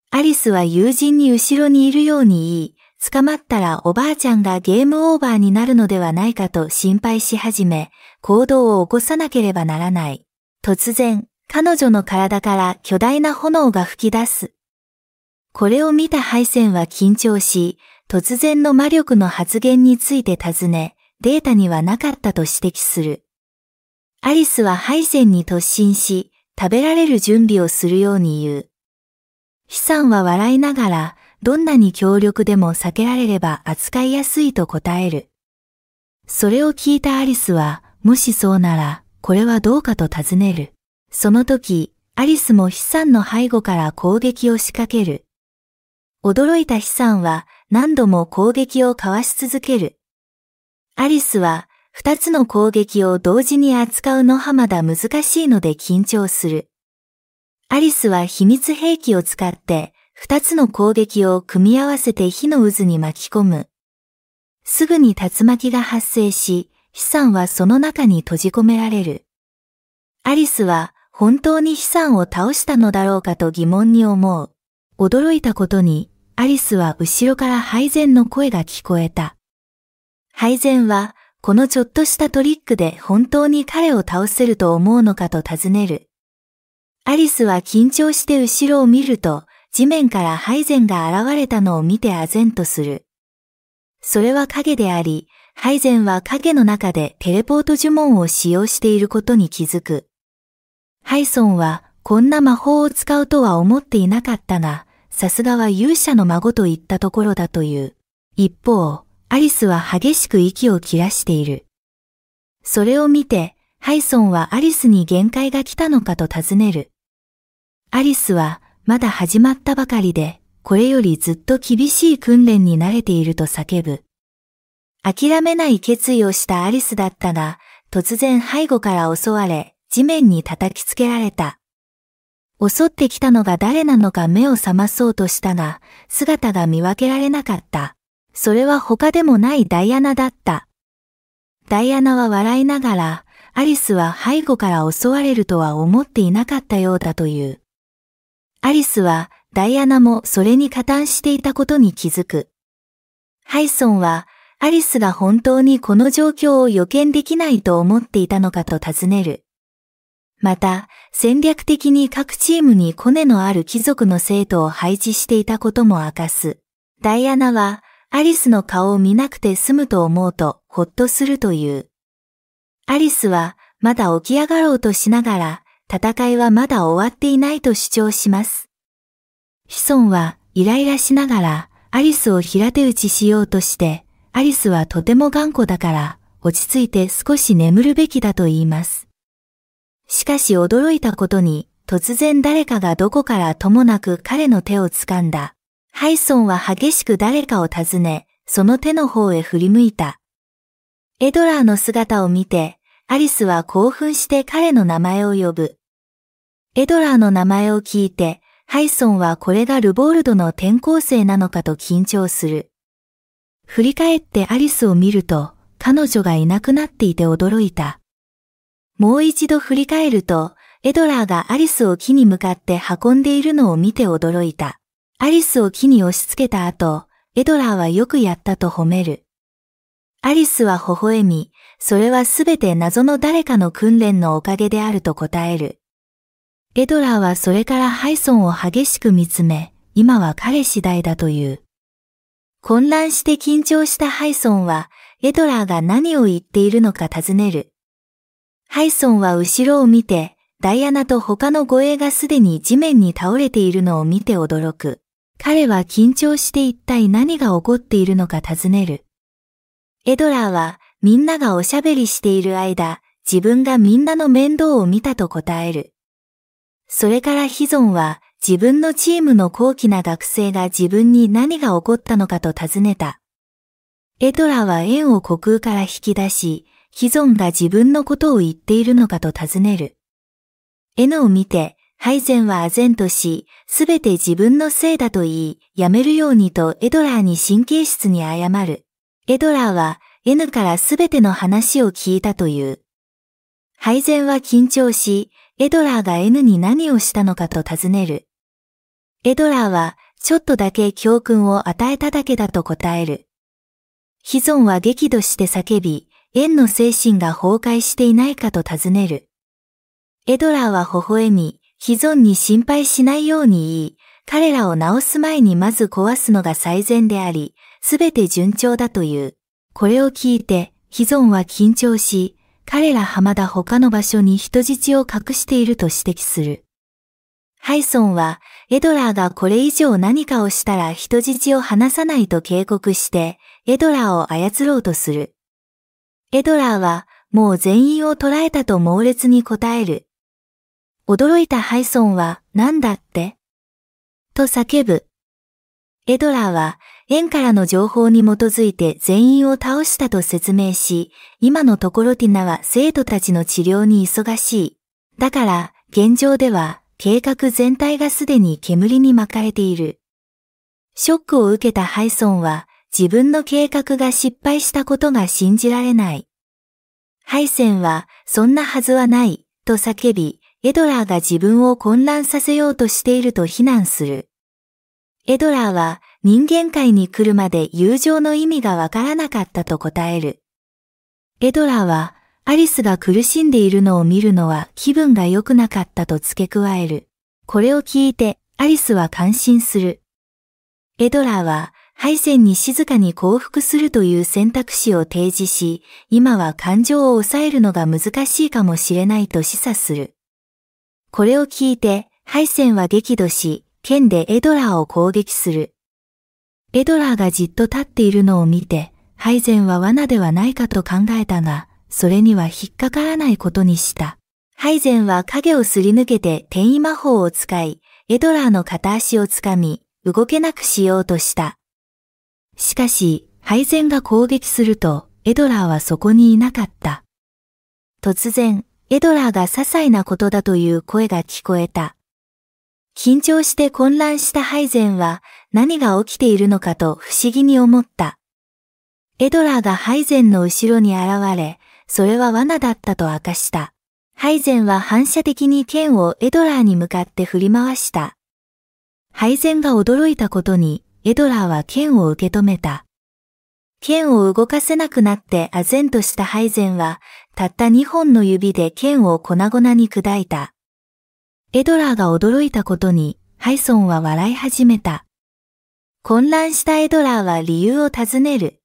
アリスは友人に後ろにいるように言い、捕まったらおばあちゃんがゲームオーバーになるのではないかと心配し始め、行動を起こさなければならない。突然、彼女の体から巨大な炎が吹き出す。これを見たハイセンは緊張し、突然の魔力の発言について尋ね、データにはなかったと指摘する。アリスはハイゼンに突進し、食べられる準備をするように言う。ヒサンは笑いながら、どんなに強力でも避けられれば扱いやすいと答える。それを聞いたアリスは、もしそうなら、これはどうかと尋ねる。その時、アリスもヒサンの背後から攻撃を仕掛ける。驚いたヒサンは何度も攻撃をかわし続ける。アリスは二つの攻撃を同時に扱うのはまだ難しいので緊張する。アリスは秘密兵器を使って二つの攻撃を組み合わせて火の渦に巻き込む。すぐに竜巻が発生し、資産はその中に閉じ込められる。アリスは本当に資産を倒したのだろうかと疑問に思う。驚いたことに、アリスは後ろから配膳の声が聞こえた。配膳はこのちょっとしたトリックで本当に彼を倒せると思うのかと尋ねる。アリスは緊張して後ろを見ると、地面からハイゼンが現れたのを見て唖然とする。それは影であり、ハイゼンは影の中でテレポート呪文を使用していることに気づく。ハイソンはこんな魔法を使うとは思っていなかったが、さすがは勇者の孫といったところだという。一方、アリスは激しく息を切らしている。それを見て、ハイソンはアリスに限界が来たのかと尋ねる。アリスは、まだ始まったばかりで、これよりずっと厳しい訓練に慣れていると叫ぶ。諦めない決意をしたアリスだったが、突然背後から襲われ、地面に叩きつけられた。襲ってきたのが誰なのか目を覚まそうとしたが、姿が見分けられなかった。それは他でもないダイアナだった。ダイアナは笑いながら、アリスは背後から襲われるとは思っていなかったようだという。アリスはダイアナもそれに加担していたことに気づく。ハイソンはアリスが本当にこの状況を予見できないと思っていたのかと尋ねる。また、戦略的に各チームにコネのある貴族の生徒を配置していたことも明かす。ダイアナは、アリスの顔を見なくて済むと思うとほっとするという。アリスはまだ起き上がろうとしながら戦いはまだ終わっていないと主張します。子孫はイライラしながらアリスを平手打ちしようとして、アリスはとても頑固だから落ち着いて少し眠るべきだと言います。しかし驚いたことに突然誰かがどこからともなく彼の手を掴んだ。ハイソンは激しく誰かを尋ね、その手の方へ振り向いた。エドラーの姿を見て、アリスは興奮して彼の名前を呼ぶ。エドラーの名前を聞いて、ハイソンはこれがルボールドの転校生なのかと緊張する。振り返ってアリスを見ると、彼女がいなくなっていて驚いた。もう一度振り返ると、エドラーがアリスを木に向かって運んでいるのを見て驚いた。アリスを木に押し付けた後、エドラーはよくやったと褒める。アリスは微笑み、それはすべて謎の誰かの訓練のおかげであると答える。エドラーはそれからハイソンを激しく見つめ、今は彼次第だという。混乱して緊張したハイソンは、エドラーが何を言っているのか尋ねる。ハイソンは後ろを見て、ダイアナと他の護衛がすでに地面に倒れているのを見て驚く。彼は緊張して一体何が起こっているのか尋ねる。エドラーはみんながおしゃべりしている間、自分がみんなの面倒を見たと答える。それからヒゾンは自分のチームの高貴な学生が自分に何が起こったのかと尋ねた。エドラは円を虚空から引き出し、ヒゾンが自分のことを言っているのかと尋ねる。絵のを見て、ハイゼンは唖然とし、すべて自分のせいだと言い、やめるようにとエドラーに神経質に謝る。エドラーは N からすべての話を聞いたという。ハイゼンは緊張し、エドラーが N に何をしたのかと尋ねる。エドラーは、ちょっとだけ教訓を与えただけだと答える。ヒゾンは激怒して叫び、円の精神が崩壊していないかと尋ねる。エドラーは微笑み、非存に心配しないように言い、彼らを治す前にまず壊すのが最善であり、すべて順調だという。これを聞いて、ヒゾンは緊張し、彼らはまだ他の場所に人質を隠していると指摘する。ハイソンは、エドラーがこれ以上何かをしたら人質を離さないと警告して、エドラーを操ろうとする。エドラーは、もう全員を捕らえたと猛烈に答える。驚いたハイソンは、何だってと叫ぶ。エドラーは、縁からの情報に基づいて全員を倒したと説明し、今のところティナは生徒たちの治療に忙しい。だから、現状では、計画全体がすでに煙に巻かれている。ショックを受けたハイソンは、自分の計画が失敗したことが信じられない。ハイセンは、そんなはずはない、と叫び、エドラーが自分を混乱させようとしていると非難する。エドラーは人間界に来るまで友情の意味がわからなかったと答える。エドラーはアリスが苦しんでいるのを見るのは気分が良くなかったと付け加える。これを聞いてアリスは感心する。エドラーは敗戦に静かに降伏するという選択肢を提示し、今は感情を抑えるのが難しいかもしれないと示唆する。これを聞いて、ハイセンは激怒し、剣でエドラーを攻撃する。エドラーがじっと立っているのを見て、ハイゼンは罠ではないかと考えたが、それには引っかからないことにした。ハイゼンは影をすり抜けて転移魔法を使い、エドラーの片足をつかみ、動けなくしようとした。しかし、ハイゼンが攻撃すると、エドラーはそこにいなかった。突然、エドラーが些細なことだという声が聞こえた。緊張して混乱したハイゼンは何が起きているのかと不思議に思った。エドラーがハイゼンの後ろに現れ、それは罠だったと明かした。ハイゼンは反射的に剣をエドラーに向かって振り回した。ハイゼンが驚いたことに、エドラーは剣を受け止めた。剣を動かせなくなって唖然としたハイゼンはたった二本の指で剣を粉々に砕いた。エドラーが驚いたことに、ハイソンは笑い始めた。混乱したエドラーは理由を尋ねる。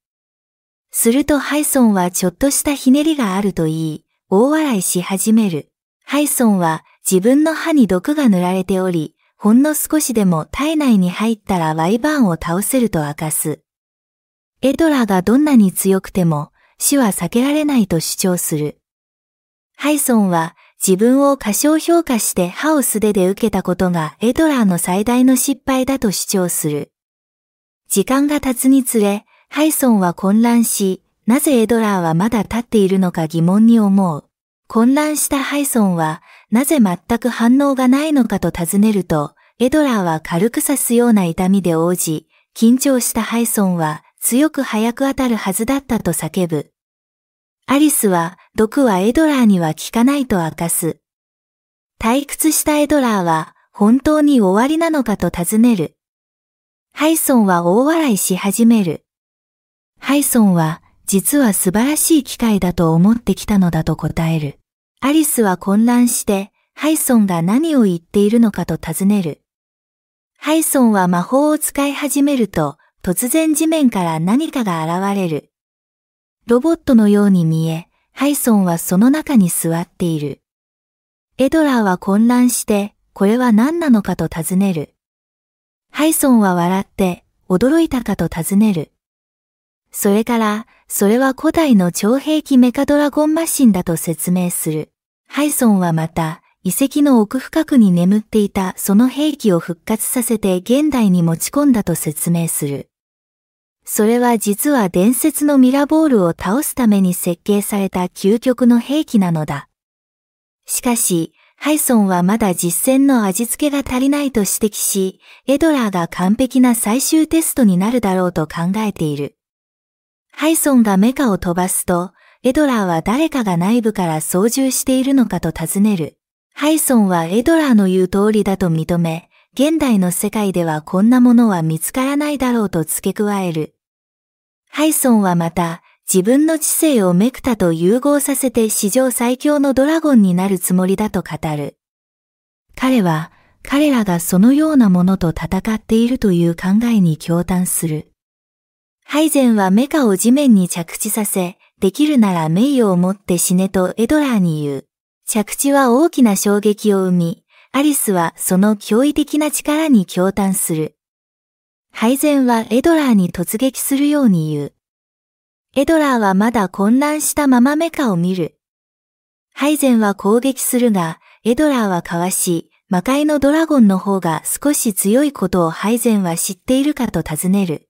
するとハイソンはちょっとしたひねりがあると言い、大笑いし始める。ハイソンは自分の歯に毒が塗られており、ほんの少しでも体内に入ったらワイバーンを倒せると明かす。エドラーがどんなに強くても、死は避けられないと主張する。ハイソンは自分を過小評価して歯を素手で受けたことがエドラーの最大の失敗だと主張する。時間が経つにつれ、ハイソンは混乱し、なぜエドラーはまだ立っているのか疑問に思う。混乱したハイソンは、なぜ全く反応がないのかと尋ねると、エドラーは軽く刺すような痛みで応じ、緊張したハイソンは強く早く当たるはずだったと叫ぶ。アリスは、毒はエドラーには効かないと明かす。退屈したエドラーは、本当に終わりなのかと尋ねる。ハイソンは大笑いし始める。ハイソンは、実は素晴らしい機会だと思ってきたのだと答える。アリスは混乱して、ハイソンが何を言っているのかと尋ねる。ハイソンは魔法を使い始めると、突然地面から何かが現れる。ロボットのように見え、ハイソンはその中に座っている。エドラーは混乱して、これは何なのかと尋ねる。ハイソンは笑って、驚いたかと尋ねる。それから、それは古代の超兵器メカドラゴンマシンだと説明する。ハイソンはまた、遺跡の奥深くに眠っていたその兵器を復活させて現代に持ち込んだと説明する。それは実は伝説のミラボールを倒すために設計された究極の兵器なのだ。しかし、ハイソンはまだ実践の味付けが足りないと指摘し、エドラーが完璧な最終テストになるだろうと考えている。ハイソンがメカを飛ばすと、エドラーは誰かが内部から操縦しているのかと尋ねる。ハイソンはエドラーの言う通りだと認め、現代の世界ではこんなものは見つからないだろうと付け加える。ハイソンはまた、自分の知性をメクタと融合させて史上最強のドラゴンになるつもりだと語る。彼は、彼らがそのようなものと戦っているという考えに共感する。ハイゼンはメカを地面に着地させ、できるなら名誉を持って死ねとエドラーに言う。着地は大きな衝撃を生み、アリスはその驚異的な力に共感する。ハイゼンはエドラーに突撃するように言う。エドラーはまだ混乱したままメカを見る。ハイゼンは攻撃するが、エドラーはかわし、魔界のドラゴンの方が少し強いことをハイゼンは知っているかと尋ねる。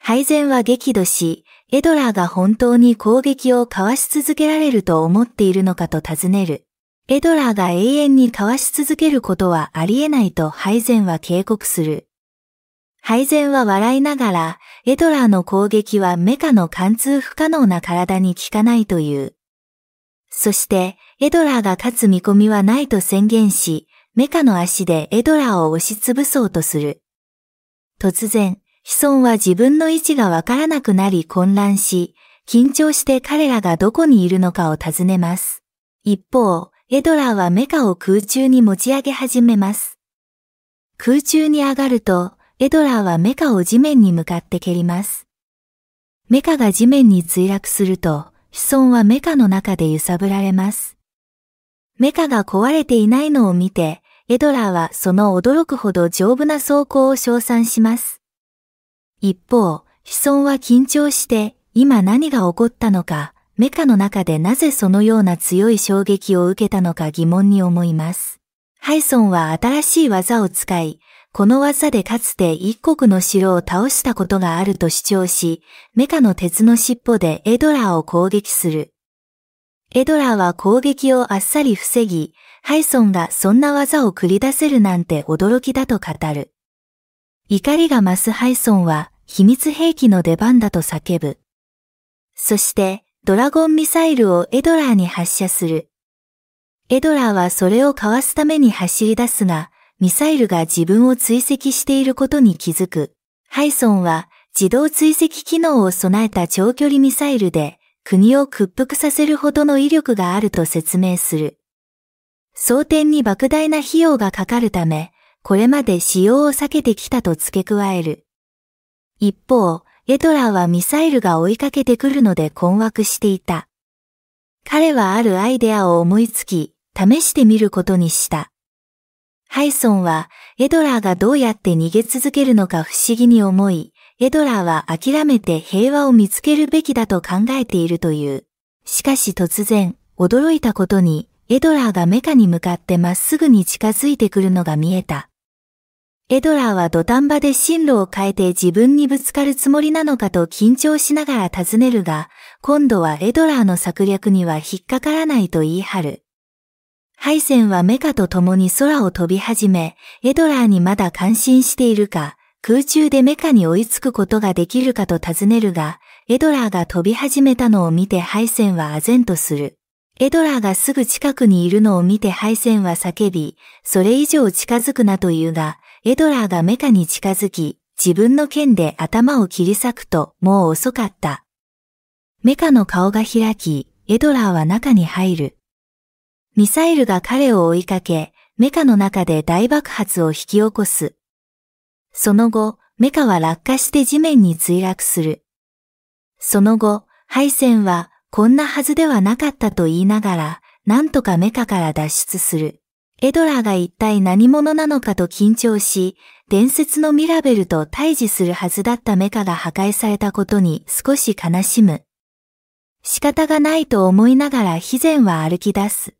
ハイゼンは激怒し、エドラーが本当に攻撃をかわし続けられると思っているのかと尋ねる。エドラーが永遠にかわし続けることはありえないとハイゼンは警告する。配膳は笑いながら、エドラーの攻撃はメカの貫通不可能な体に効かないという。そして、エドラーが勝つ見込みはないと宣言し、メカの足でエドラーを押しつぶそうとする。突然、ヒソンは自分の位置がわからなくなり混乱し、緊張して彼らがどこにいるのかを尋ねます。一方、エドラーはメカを空中に持ち上げ始めます。空中に上がると、エドラーはメカを地面に向かって蹴ります。メカが地面に墜落すると、子孫はメカの中で揺さぶられます。メカが壊れていないのを見て、エドラーはその驚くほど丈夫な装甲を称賛します。一方、子孫は緊張して今何が起こったのか、メカの中でなぜそのような強い衝撃を受けたのか疑問に思います。ハイソンは新しい技を使い、この技でかつて一国の城を倒したことがあると主張し、メカの鉄の尻尾でエドラーを攻撃する。エドラーは攻撃をあっさり防ぎ、ハイソンがそんな技を繰り出せるなんて驚きだと語る。怒りが増すハイソンは秘密兵器の出番だと叫ぶ。そして、ドラゴンミサイルをエドラーに発射する。エドラーはそれをかわすために走り出すが、ミサイルが自分を追跡していることに気づく。ハイソンは自動追跡機能を備えた長距離ミサイルで国を屈服させるほどの威力があると説明する。装填に莫大な費用がかかるため、これまで使用を避けてきたと付け加える。一方、エトラーはミサイルが追いかけてくるので困惑していた。彼はあるアイデアを思いつき、試してみることにした。ハイソンはエドラーがどうやって逃げ続けるのか不思議に思い、エドラーは諦めて平和を見つけるべきだと考えているという。しかし突然、驚いたことに、エドラーがメカに向かってまっすぐに近づいてくるのが見えた。エドラーは土壇場で進路を変えて自分にぶつかるつもりなのかと緊張しながら尋ねるが、今度はエドラーの策略には引っかからないと言い張る。ハイセンはメカと共に空を飛び始め、エドラーにまだ感心しているか、空中でメカに追いつくことができるかと尋ねるが、エドラーが飛び始めたのを見てハイセンは唖然とする。エドラーがすぐ近くにいるのを見てハイセンは叫び、それ以上近づくなと言うが、エドラーがメカに近づき、自分の剣で頭を切り裂くと、もう遅かった。メカの顔が開き、エドラーは中に入る。ミサイルが彼を追いかけ、メカの中で大爆発を引き起こす。その後、メカは落下して地面に墜落する。その後、センはこんなはずではなかったと言いながら、なんとかメカから脱出する。エドラーが一体何者なのかと緊張し、伝説のミラベルと対峙するはずだったメカが破壊されたことに少し悲しむ。仕方がないと思いながら肥善は歩き出す。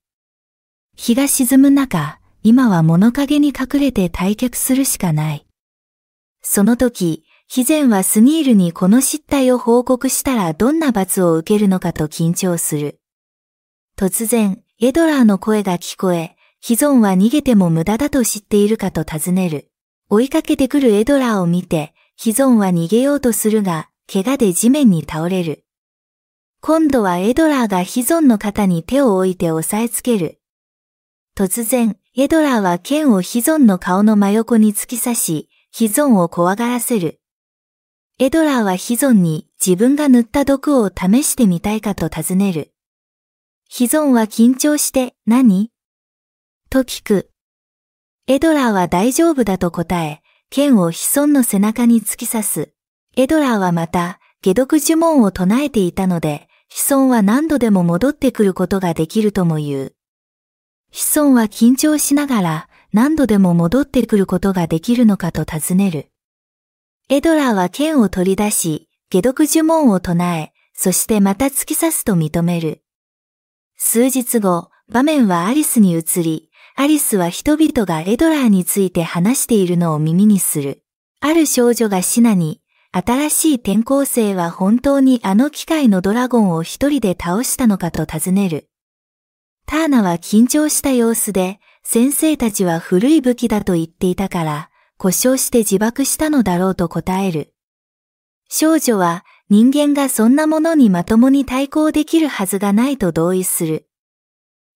日が沈む中、今は物陰に隠れて退却するしかない。その時、ヒゼンはスニールにこの失態を報告したらどんな罰を受けるのかと緊張する。突然、エドラーの声が聞こえ、ヒゾンは逃げても無駄だと知っているかと尋ねる。追いかけてくるエドラーを見て、ヒゾンは逃げようとするが、怪我で地面に倒れる。今度はエドラーがヒゾンの肩に手を置いて押さえつける。突然、エドラーは剣をヒゾンの顔の真横に突き刺し、ヒゾンを怖がらせる。エドラーはヒゾンに自分が塗った毒を試してみたいかと尋ねる。ヒゾンは緊張して何と聞く。エドラーは大丈夫だと答え、剣をヒゾンの背中に突き刺す。エドラーはまた、解毒呪文を唱えていたので、ヒゾンは何度でも戻ってくることができるとも言う。子孫は緊張しながら何度でも戻ってくることができるのかと尋ねる。エドラーは剣を取り出し、解毒呪文を唱え、そしてまた突き刺すと認める。数日後、場面はアリスに移り、アリスは人々がエドラーについて話しているのを耳にする。ある少女がシナに、新しい転校生は本当にあの機械のドラゴンを一人で倒したのかと尋ねる。ターナは緊張した様子で、先生たちは古い武器だと言っていたから、故障して自爆したのだろうと答える。少女は人間がそんなものにまともに対抗できるはずがないと同意する。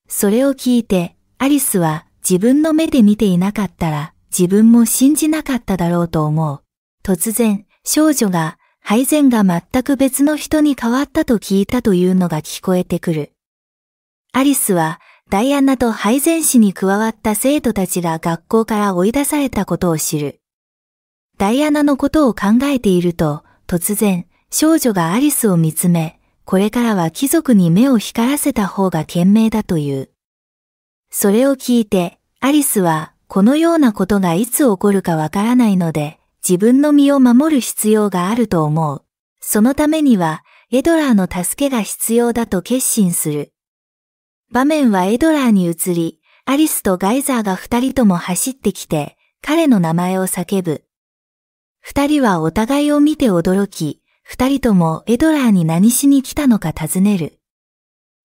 それを聞いて、アリスは自分の目で見ていなかったら自分も信じなかっただろうと思う。突然、少女が配膳が全く別の人に変わったと聞いたというのが聞こえてくる。アリスはダイアナと配膳士に加わった生徒たちが学校から追い出されたことを知る。ダイアナのことを考えていると、突然、少女がアリスを見つめ、これからは貴族に目を光らせた方が賢明だという。それを聞いて、アリスは、このようなことがいつ起こるかわからないので、自分の身を守る必要があると思う。そのためには、エドラーの助けが必要だと決心する。場面はエドラーに移り、アリスとガイザーが二人とも走ってきて、彼の名前を叫ぶ。二人はお互いを見て驚き、二人ともエドラーに何しに来たのか尋ねる。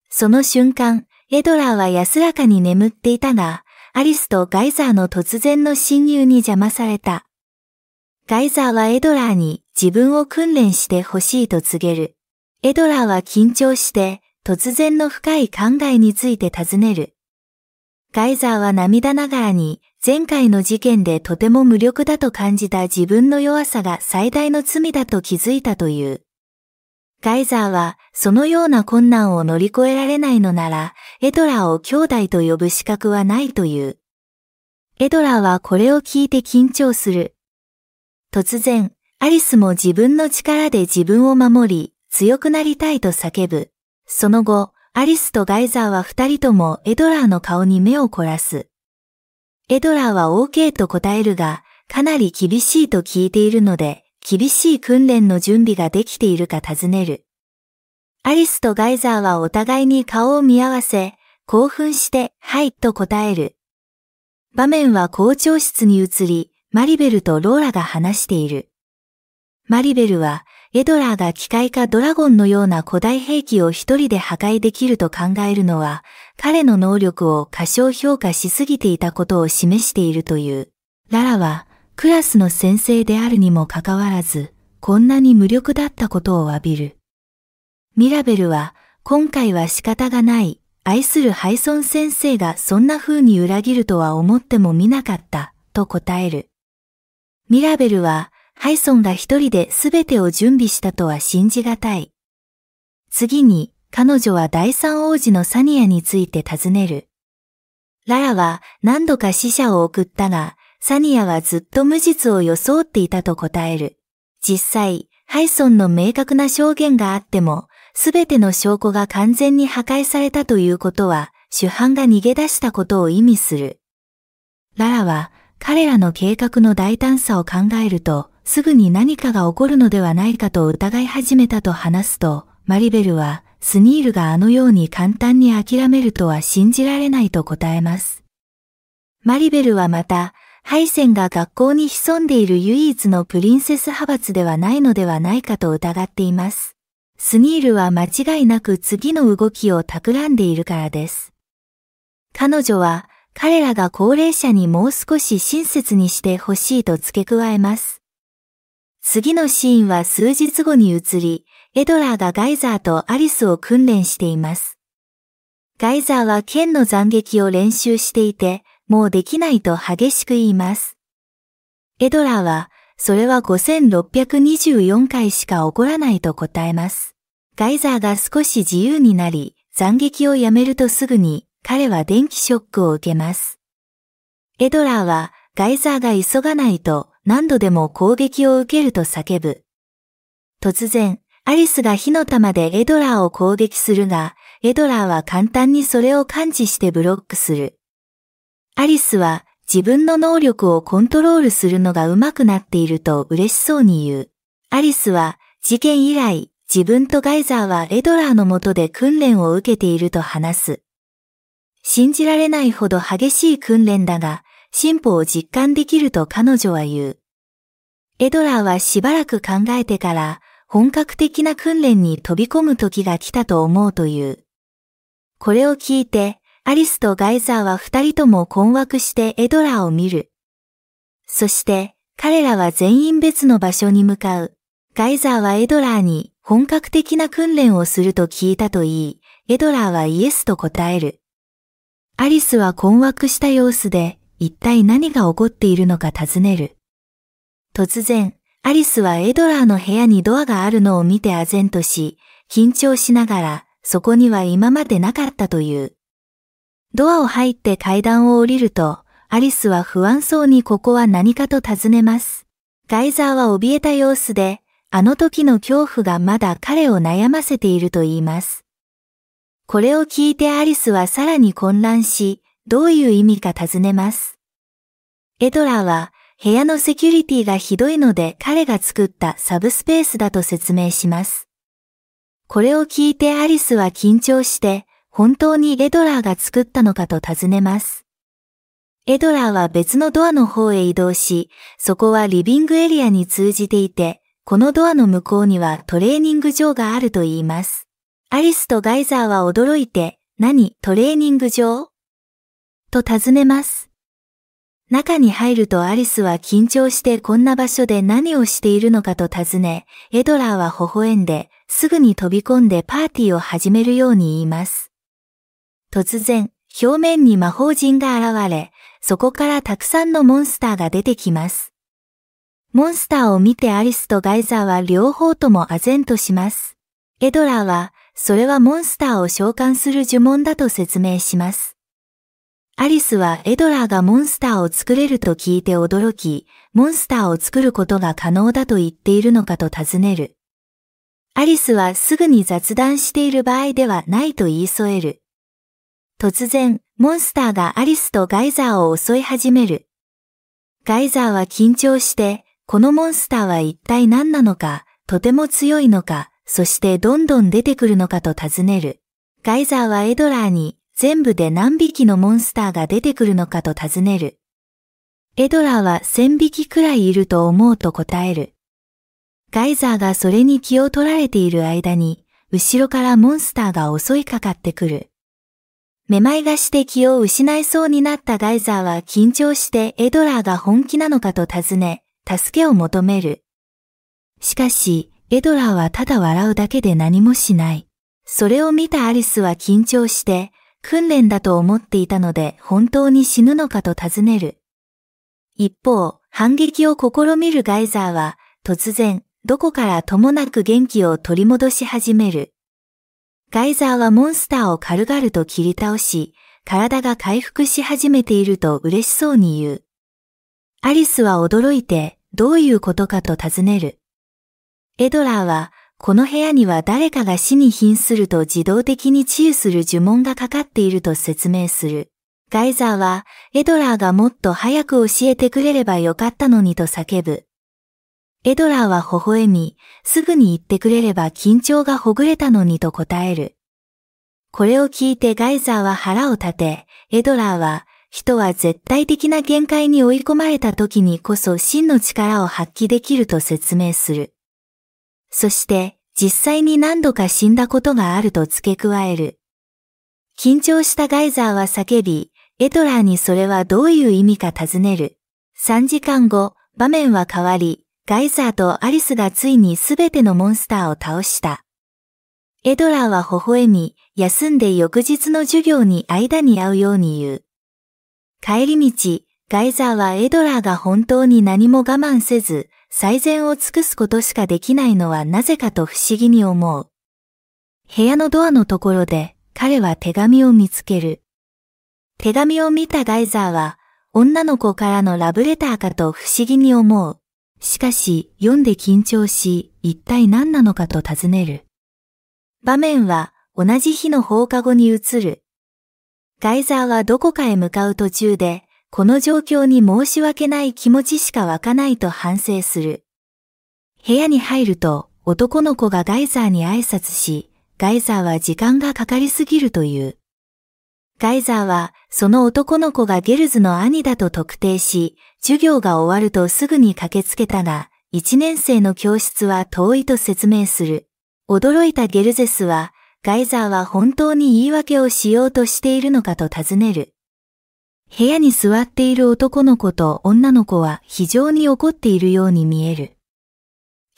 その瞬間、エドラーは安らかに眠っていたが、アリスとガイザーの突然の侵入に邪魔された。ガイザーはエドラーに自分を訓練してほしいと告げる。エドラーは緊張して突然の深い考えについて尋ねる。ガイザーは涙ながらに前回の事件でとても無力だと感じた自分の弱さが最大の罪だと気づいたという。ガイザーはそのような困難を乗り越えられないのならエドラを兄弟と呼ぶ資格はないという。エドラはこれを聞いて緊張する。突然、アリスも自分の力で自分を守り強くなりたいと叫ぶ。その後、アリスとガイザーは二人ともエドラーの顔に目を凝らす。エドラーは OK と答えるが、かなり厳しいと聞いているので、厳しい訓練の準備ができているか尋ねる。アリスとガイザーはお互いに顔を見合わせ、興奮して、はいと答える。場面は校長室に移り、マリベルとローラが話している。マリベルは、エドラーが機械化ドラゴンのような古代兵器を一人で破壊できると考えるのは、彼の能力を過小評価しすぎていたことを示しているという。ララは、クラスの先生であるにもかかわらず、こんなに無力だったことを詫びる。ミラベルは、今回は仕方がない、愛するハイソン先生がそんな風に裏切るとは思ってもみなかった、と答える。ミラベルは、ハイソンが一人で全てを準備したとは信じがたい。次に、彼女は第三王子のサニアについて尋ねる。ララは何度か死者を送ったが、サニアはずっと無実を装っていたと答える。実際、ハイソンの明確な証言があっても、すべての証拠が完全に破壊されたということは、主犯が逃げ出したことを意味する。ララは、彼らの計画の大胆さを考えると、すぐに何かが起こるのではないかと疑い始めたと話すと、マリベルは、スニールがあのように簡単に諦めるとは信じられないと答えます。マリベルはまた、ハイセンが学校に潜んでいる唯一のプリンセス派閥ではないのではないかと疑っています。スニールは間違いなく次の動きを企んでいるからです。彼女は彼らが高齢者にもう少し親切にしてほしいと付け加えます。次のシーンは数日後に移り、エドラーがガイザーとアリスを訓練しています。ガイザーは剣の斬撃を練習していて、もうできないと激しく言います。エドラーは、それは5624回しか起こらないと答えます。ガイザーが少し自由になり、斬撃をやめるとすぐに彼は電気ショックを受けます。エドラーはガイザーが急がないと何度でも攻撃を受けると叫ぶ。突然、アリスが火の玉でエドラーを攻撃するが、エドラーは簡単にそれを感知してブロックする。アリスは自分の能力をコントロールするのが上手くなっていると嬉しそうに言う。アリスは事件以来、自分とガイザーはエドラーの下で訓練を受けていると話す。信じられないほど激しい訓練だが、進歩を実感できると彼女は言う。エドラーはしばらく考えてから本格的な訓練に飛び込む時が来たと思うという。これを聞いて、アリスとガイザーは二人とも困惑してエドラーを見る。そして彼らは全員別の場所に向かう。ガイザーはエドラーに本格的な訓練をすると聞いたと言い、エドラーはイエスと答える。アリスは困惑した様子で一体何が起こっているのか尋ねる。突然、アリスはエドラーの部屋にドアがあるのを見て唖然とし、緊張しながら、そこには今までなかったという。ドアを入って階段を降りると、アリスは不安そうにここは何かと尋ねます。ガイザーは怯えた様子で、あの時の恐怖がまだ彼を悩ませていると言います。これを聞いてアリスはさらに混乱し、どういう意味か尋ねます。エドラーは部屋のセキュリティがひどいので彼が作ったサブスペースだと説明します。これを聞いてアリスは緊張して本当にエドラーが作ったのかと尋ねます。エドラーは別のドアの方へ移動し、そこはリビングエリアに通じていて、このドアの向こうにはトレーニング場があると言います。アリスとガイザーは驚いて、何、トレーニング場と尋ねます。中に入るとアリスは緊張してこんな場所で何をしているのかと尋ね、エドラーは微笑んで、すぐに飛び込んでパーティーを始めるように言います。突然、表面に魔法陣が現れ、そこからたくさんのモンスターが出てきます。モンスターを見てアリスとガイザーは両方とも唖然とします。エドラーは、それはモンスターを召喚する呪文だと説明します。アリスはエドラーがモンスターを作れると聞いて驚き、モンスターを作ることが可能だと言っているのかと尋ねる。アリスはすぐに雑談している場合ではないと言い添える。突然、モンスターがアリスとガイザーを襲い始める。ガイザーは緊張して、このモンスターは一体何なのか、とても強いのか、そしてどんどん出てくるのかと尋ねる。ガイザーはエドラーに、全部で何匹のモンスターが出てくるのかと尋ねる。エドラーは千匹くらいいると思うと答える。ガイザーがそれに気を取られている間に、後ろからモンスターが襲いかかってくる。めまいがして気を失いそうになったガイザーは緊張してエドラーが本気なのかと尋ね、助けを求める。しかし、エドラーはただ笑うだけで何もしない。それを見たアリスは緊張して、訓練だと思っていたので本当に死ぬのかと尋ねる。一方、反撃を試みるガイザーは突然、どこからともなく元気を取り戻し始める。ガイザーはモンスターを軽々と切り倒し、体が回復し始めていると嬉しそうに言う。アリスは驚いて、どういうことかと尋ねる。エドラーは、この部屋には誰かが死に瀕すると自動的に治癒する呪文がかかっていると説明する。ガイザーは、エドラーがもっと早く教えてくれればよかったのにと叫ぶ。エドラーは微笑み、すぐに言ってくれれば緊張がほぐれたのにと答える。これを聞いてガイザーは腹を立て、エドラーは、人は絶対的な限界に追い込まれた時にこそ真の力を発揮できると説明する。そして実際に何度か死んだことがあると付け加える。緊張したガイザーは叫び、エトラーにそれはどういう意味か尋ねる。3時間後、場面は変わり、ガイザーとアリスがついにすべてのモンスターを倒した。エドラーは微笑み、休んで翌日の授業に間に合うように言う。帰り道、ガイザーはエドラーが本当に何も我慢せず、最善を尽くすことしかできないのはなぜかと不思議に思う。部屋のドアのところで彼は手紙を見つける。手紙を見たガイザーは女の子からのラブレターかと不思議に思う。しかし読んで緊張し一体何なのかと尋ねる。場面は同じ日の放課後に移る。ガイザーはどこかへ向かう途中でこの状況に申し訳ない気持ちしか湧かないと反省する。部屋に入ると男の子がガイザーに挨拶し、ガイザーは時間がかかりすぎるという。ガイザーはその男の子がゲルズの兄だと特定し、授業が終わるとすぐに駆けつけたが、一年生の教室は遠いと説明する。驚いたゲルゼスは、ガイザーは本当に言い訳をしようとしているのかと尋ねる。部屋に座っている男の子と女の子は非常に怒っているように見える。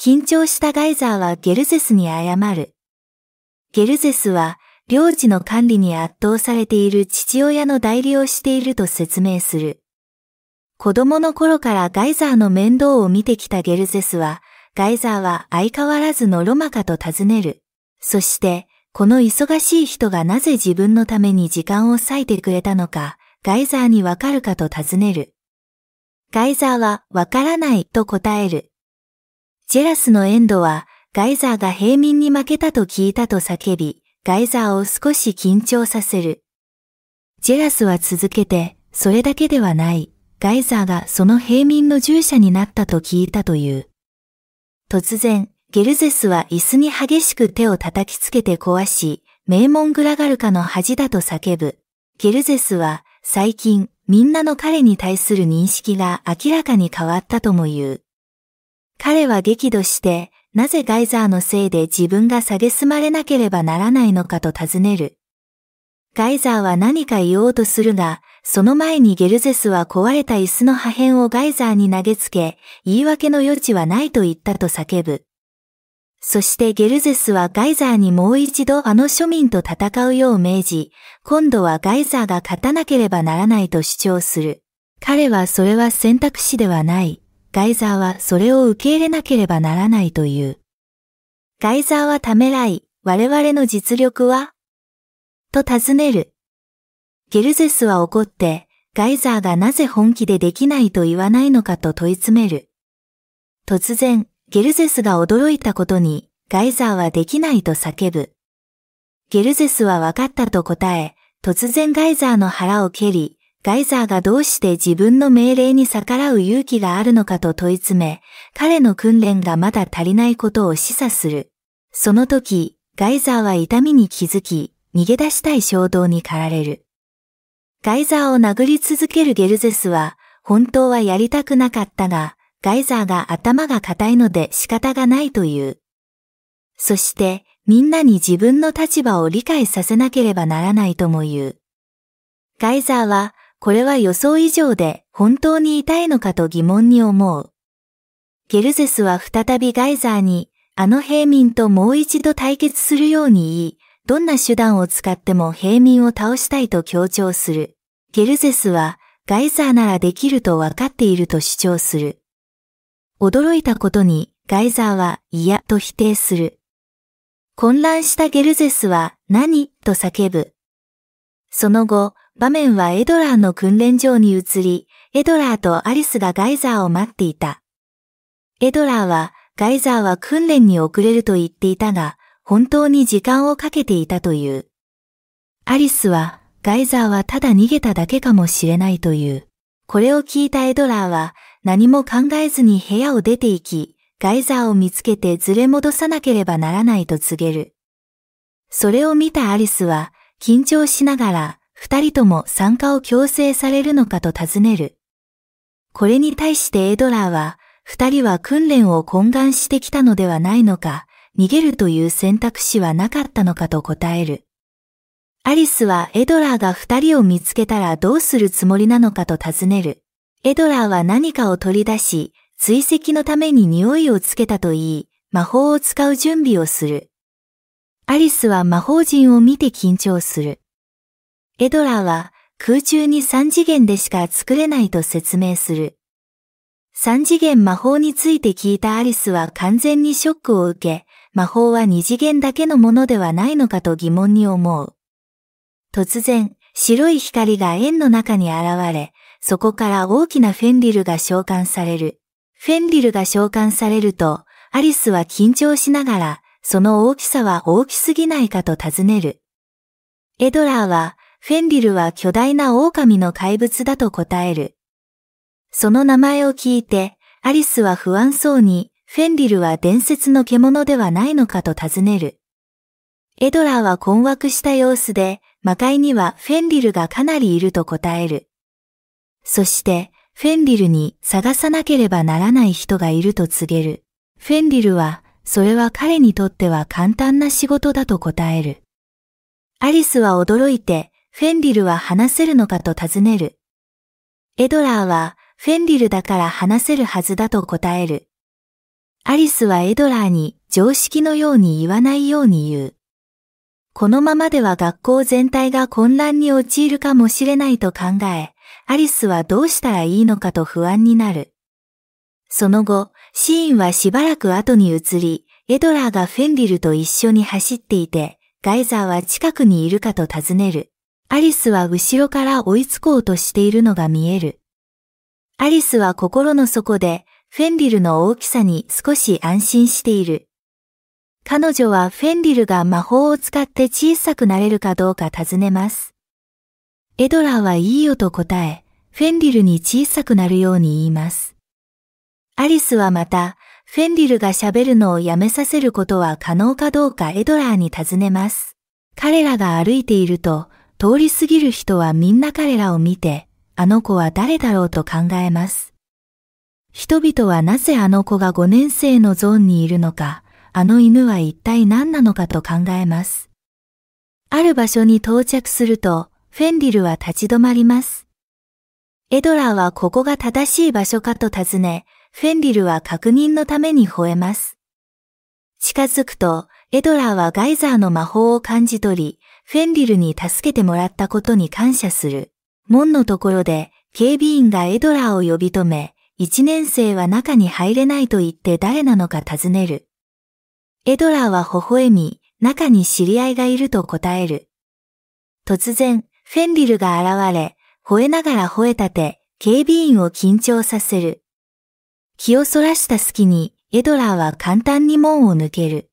緊張したガイザーはゲルゼスに謝る。ゲルゼスは、領事の管理に圧倒されている父親の代理をしていると説明する。子供の頃からガイザーの面倒を見てきたゲルゼスは、ガイザーは相変わらずのロマかと尋ねる。そして、この忙しい人がなぜ自分のために時間を割いてくれたのか、ガイザーにわかるかと尋ねる。ガイザーはわからないと答える。ジェラスのエンドはガイザーが平民に負けたと聞いたと叫び、ガイザーを少し緊張させる。ジェラスは続けて、それだけではない、ガイザーがその平民の従者になったと聞いたという。突然、ゲルゼスは椅子に激しく手を叩きつけて壊し、名門グラガルカの恥だと叫ぶ。ゲルゼスは最近、みんなの彼に対する認識が明らかに変わったとも言う。彼は激怒して、なぜガイザーのせいで自分が蔑まれなければならないのかと尋ねる。ガイザーは何か言おうとするが、その前にゲルゼスは壊れた椅子の破片をガイザーに投げつけ、言い訳の余地はないと言ったと叫ぶ。そしてゲルゼスはガイザーにもう一度あの庶民と戦うよう命じ、今度はガイザーが勝たなければならないと主張する。彼はそれは選択肢ではない。ガイザーはそれを受け入れなければならないという。ガイザーはためらい、我々の実力はと尋ねる。ゲルゼスは怒って、ガイザーがなぜ本気でできないと言わないのかと問い詰める。突然、ゲルゼスが驚いたことに、ガイザーはできないと叫ぶ。ゲルゼスは分かったと答え、突然ガイザーの腹を蹴り、ガイザーがどうして自分の命令に逆らう勇気があるのかと問い詰め、彼の訓練がまだ足りないことを示唆する。その時、ガイザーは痛みに気づき、逃げ出したい衝動に駆られる。ガイザーを殴り続けるゲルゼスは、本当はやりたくなかったが、ガイザーが頭が硬いので仕方がないという。そして、みんなに自分の立場を理解させなければならないとも言う。ガイザーは、これは予想以上で本当に痛いのかと疑問に思う。ゲルゼスは再びガイザーに、あの平民ともう一度対決するように言い、どんな手段を使っても平民を倒したいと強調する。ゲルゼスは、ガイザーならできるとわかっていると主張する。驚いたことにガイザーは嫌と否定する。混乱したゲルゼスは何と叫ぶ。その後、場面はエドラーの訓練場に移り、エドラーとアリスがガイザーを待っていた。エドラーは、ガイザーは訓練に遅れると言っていたが、本当に時間をかけていたという。アリスは、ガイザーはただ逃げただけかもしれないという。これを聞いたエドラーは、何も考えずに部屋を出て行き、ガイザーを見つけてずれ戻さなければならないと告げる。それを見たアリスは、緊張しながら、二人とも参加を強制されるのかと尋ねる。これに対してエドラーは、二人は訓練を懇願してきたのではないのか、逃げるという選択肢はなかったのかと答える。アリスはエドラーが二人を見つけたらどうするつもりなのかと尋ねる。エドラーは何かを取り出し、追跡のために匂いをつけたと言い、魔法を使う準備をする。アリスは魔法陣を見て緊張する。エドラーは空中に三次元でしか作れないと説明する。三次元魔法について聞いたアリスは完全にショックを受け、魔法は二次元だけのものではないのかと疑問に思う。突然、白い光が円の中に現れ、そこから大きなフェンリルが召喚される。フェンリルが召喚されると、アリスは緊張しながら、その大きさは大きすぎないかと尋ねる。エドラーは、フェンリルは巨大な狼の怪物だと答える。その名前を聞いて、アリスは不安そうに、フェンリルは伝説の獣ではないのかと尋ねる。エドラーは困惑した様子で、魔界にはフェンリルがかなりいると答える。そして、フェンリルに探さなければならない人がいると告げる。フェンリルは、それは彼にとっては簡単な仕事だと答える。アリスは驚いて、フェンリルは話せるのかと尋ねる。エドラーは、フェンリルだから話せるはずだと答える。アリスはエドラーに常識のように言わないように言う。このままでは学校全体が混乱に陥るかもしれないと考え、アリスはどうしたらいいのかと不安になる。その後、シーンはしばらく後に移り、エドラーがフェンリルと一緒に走っていて、ガイザーは近くにいるかと尋ねる。アリスは後ろから追いつこうとしているのが見える。アリスは心の底で、フェンリルの大きさに少し安心している。彼女はフェンリルが魔法を使って小さくなれるかどうか尋ねます。エドラーはいいよと答え、フェンリルに小さくなるように言います。アリスはまた、フェンリルが喋るのをやめさせることは可能かどうかエドラーに尋ねます。彼らが歩いていると、通り過ぎる人はみんな彼らを見て、あの子は誰だろうと考えます。人々はなぜあの子が5年生のゾーンにいるのか、あの犬は一体何なのかと考えます。ある場所に到着すると、フェンリルは立ち止まります。エドラーはここが正しい場所かと尋ね、フェンリルは確認のために吠えます。近づくと、エドラーはガイザーの魔法を感じ取り、フェンリルに助けてもらったことに感謝する。門のところで、警備員がエドラーを呼び止め、一年生は中に入れないと言って誰なのか尋ねる。エドラーは微笑み、中に知り合いがいると答える。突然、フェンリルが現れ、吠えながら吠えたて、警備員を緊張させる。気をそらした隙に、エドラーは簡単に門を抜ける。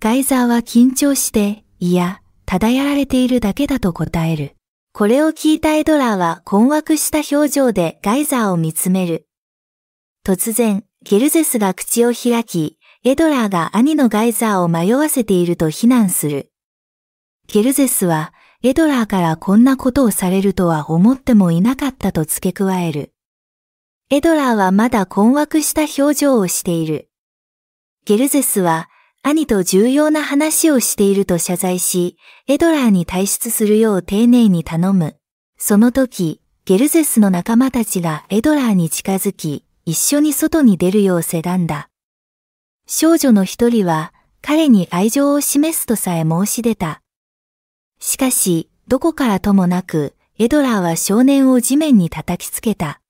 ガイザーは緊張して、いや、ただやられているだけだと答える。これを聞いたエドラーは困惑した表情でガイザーを見つめる。突然、ゲルゼスが口を開き、エドラーが兄のガイザーを迷わせていると非難する。ゲルゼスはエドラーからこんなことをされるとは思ってもいなかったと付け加える。エドラーはまだ困惑した表情をしている。ゲルゼスは兄と重要な話をしていると謝罪し、エドラーに退出するよう丁寧に頼む。その時、ゲルゼスの仲間たちがエドラーに近づき、一緒に外に出るようせだんだ。少女の一人は彼に愛情を示すとさえ申し出た。しかし、どこからともなく、エドラーは少年を地面に叩きつけた。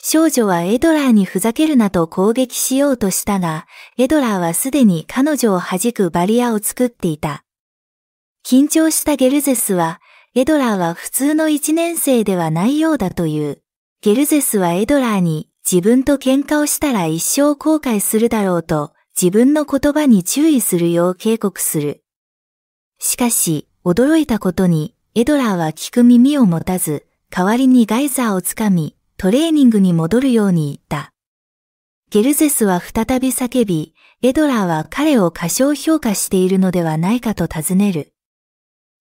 少女はエドラーにふざけるなと攻撃しようとしたが、エドラーはすでに彼女を弾くバリアを作っていた。緊張したゲルゼスは、エドラーは普通の一年生ではないようだという。ゲルゼスはエドラーに自分と喧嘩をしたら一生後悔するだろうと自分の言葉に注意するよう警告する。しかし、驚いたことに、エドラーは聞く耳を持たず、代わりにガイザーをつかみ、トレーニングに戻るように言った。ゲルゼスは再び叫び、エドラーは彼を過小評価しているのではないかと尋ねる。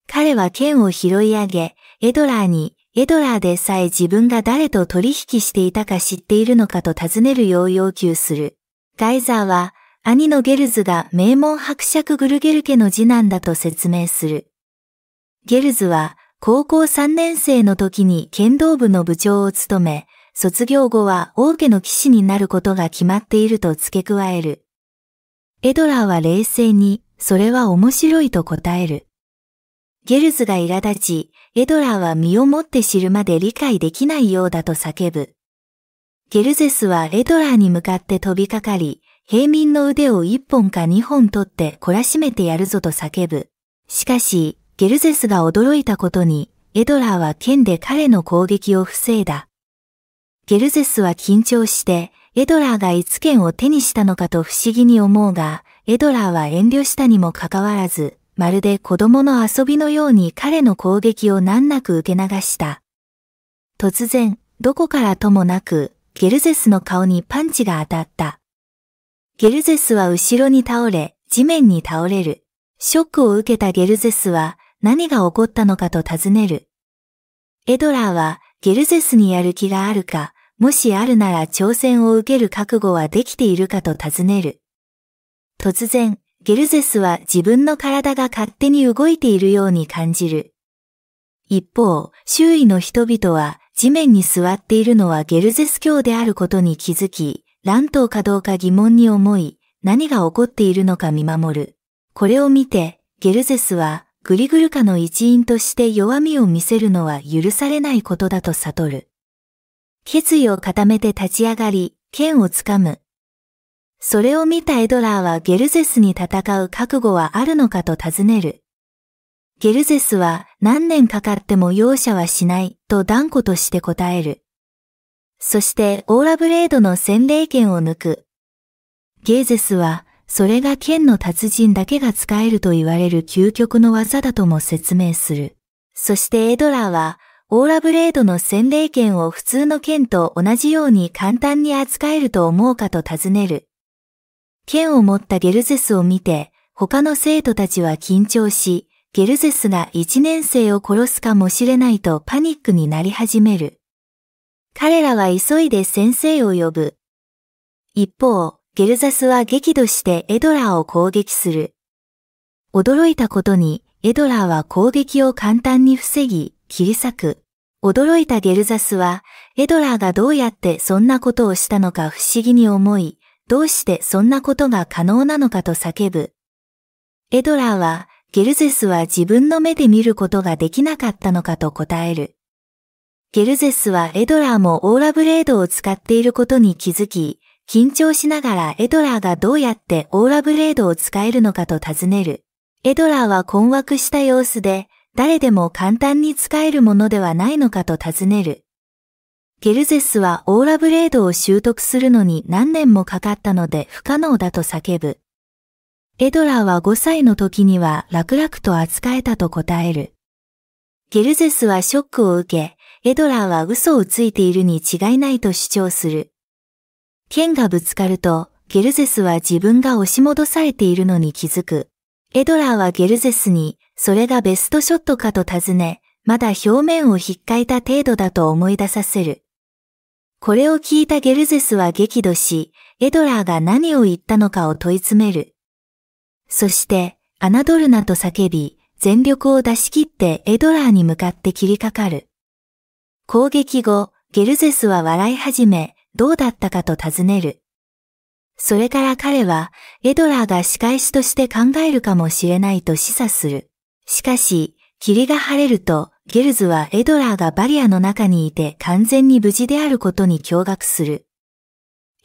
彼は剣を拾い上げ、エドラーに、エドラーでさえ自分が誰と取引していたか知っているのかと尋ねるよう要求する。ガイザーは、兄のゲルズが名門伯爵グルゲル家の次男だと説明する。ゲルズは高校3年生の時に剣道部の部長を務め、卒業後は王家の騎士になることが決まっていると付け加える。エドラーは冷静に、それは面白いと答える。ゲルズが苛立ち、エドラーは身をもって知るまで理解できないようだと叫ぶ。ゲルゼスはエドラーに向かって飛びかかり、平民の腕を一本か二本取って懲らしめてやるぞと叫ぶ。しかし、ゲルゼスが驚いたことに、エドラーは剣で彼の攻撃を防いだ。ゲルゼスは緊張して、エドラーがいつ剣を手にしたのかと不思議に思うが、エドラーは遠慮したにもかかわらず、まるで子供の遊びのように彼の攻撃を難なく受け流した。突然、どこからともなく、ゲルゼスの顔にパンチが当たった。ゲルゼスは後ろに倒れ、地面に倒れる。ショックを受けたゲルゼスは、何が起こったのかと尋ねる。エドラーはゲルゼスにやる気があるか、もしあるなら挑戦を受ける覚悟はできているかと尋ねる。突然、ゲルゼスは自分の体が勝手に動いているように感じる。一方、周囲の人々は地面に座っているのはゲルゼス教であることに気づき、乱闘かどうか疑問に思い、何が起こっているのか見守る。これを見て、ゲルゼスはグリグル家の一員として弱みを見せるのは許されないことだと悟る。決意を固めて立ち上がり、剣をつかむ。それを見たエドラーはゲルゼスに戦う覚悟はあるのかと尋ねる。ゲルゼスは何年かかっても容赦はしないと断固として答える。そしてオーラブレードの洗礼権を抜く。ゲーゼスはそれが剣の達人だけが使えると言われる究極の技だとも説明する。そしてエドラーは、オーラブレードの洗礼剣を普通の剣と同じように簡単に扱えると思うかと尋ねる。剣を持ったゲルゼスを見て、他の生徒たちは緊張し、ゲルゼスが一年生を殺すかもしれないとパニックになり始める。彼らは急いで先生を呼ぶ。一方、ゲルザスは激怒してエドラーを攻撃する。驚いたことに、エドラーは攻撃を簡単に防ぎ、切り裂く。驚いたゲルザスは、エドラーがどうやってそんなことをしたのか不思議に思い、どうしてそんなことが可能なのかと叫ぶ。エドラーは、ゲルゼスは自分の目で見ることができなかったのかと答える。ゲルゼスはエドラーもオーラブレードを使っていることに気づき、緊張しながらエドラーがどうやってオーラブレードを使えるのかと尋ねる。エドラーは困惑した様子で、誰でも簡単に使えるものではないのかと尋ねる。ゲルゼスはオーラブレードを習得するのに何年もかかったので不可能だと叫ぶ。エドラーは5歳の時には楽々と扱えたと答える。ゲルゼスはショックを受け、エドラーは嘘をついているに違いないと主張する。剣がぶつかると、ゲルゼスは自分が押し戻されているのに気づく。エドラーはゲルゼスに、それがベストショットかと尋ね、まだ表面を引っかいた程度だと思い出させる。これを聞いたゲルゼスは激怒し、エドラーが何を言ったのかを問い詰める。そして、アナドルナと叫び、全力を出し切ってエドラーに向かって切りかかる。攻撃後、ゲルゼスは笑い始め、どうだったかと尋ねる。それから彼はエドラーが仕返しとして考えるかもしれないと示唆する。しかし、霧が晴れると、ゲルズはエドラーがバリアの中にいて完全に無事であることに驚愕する。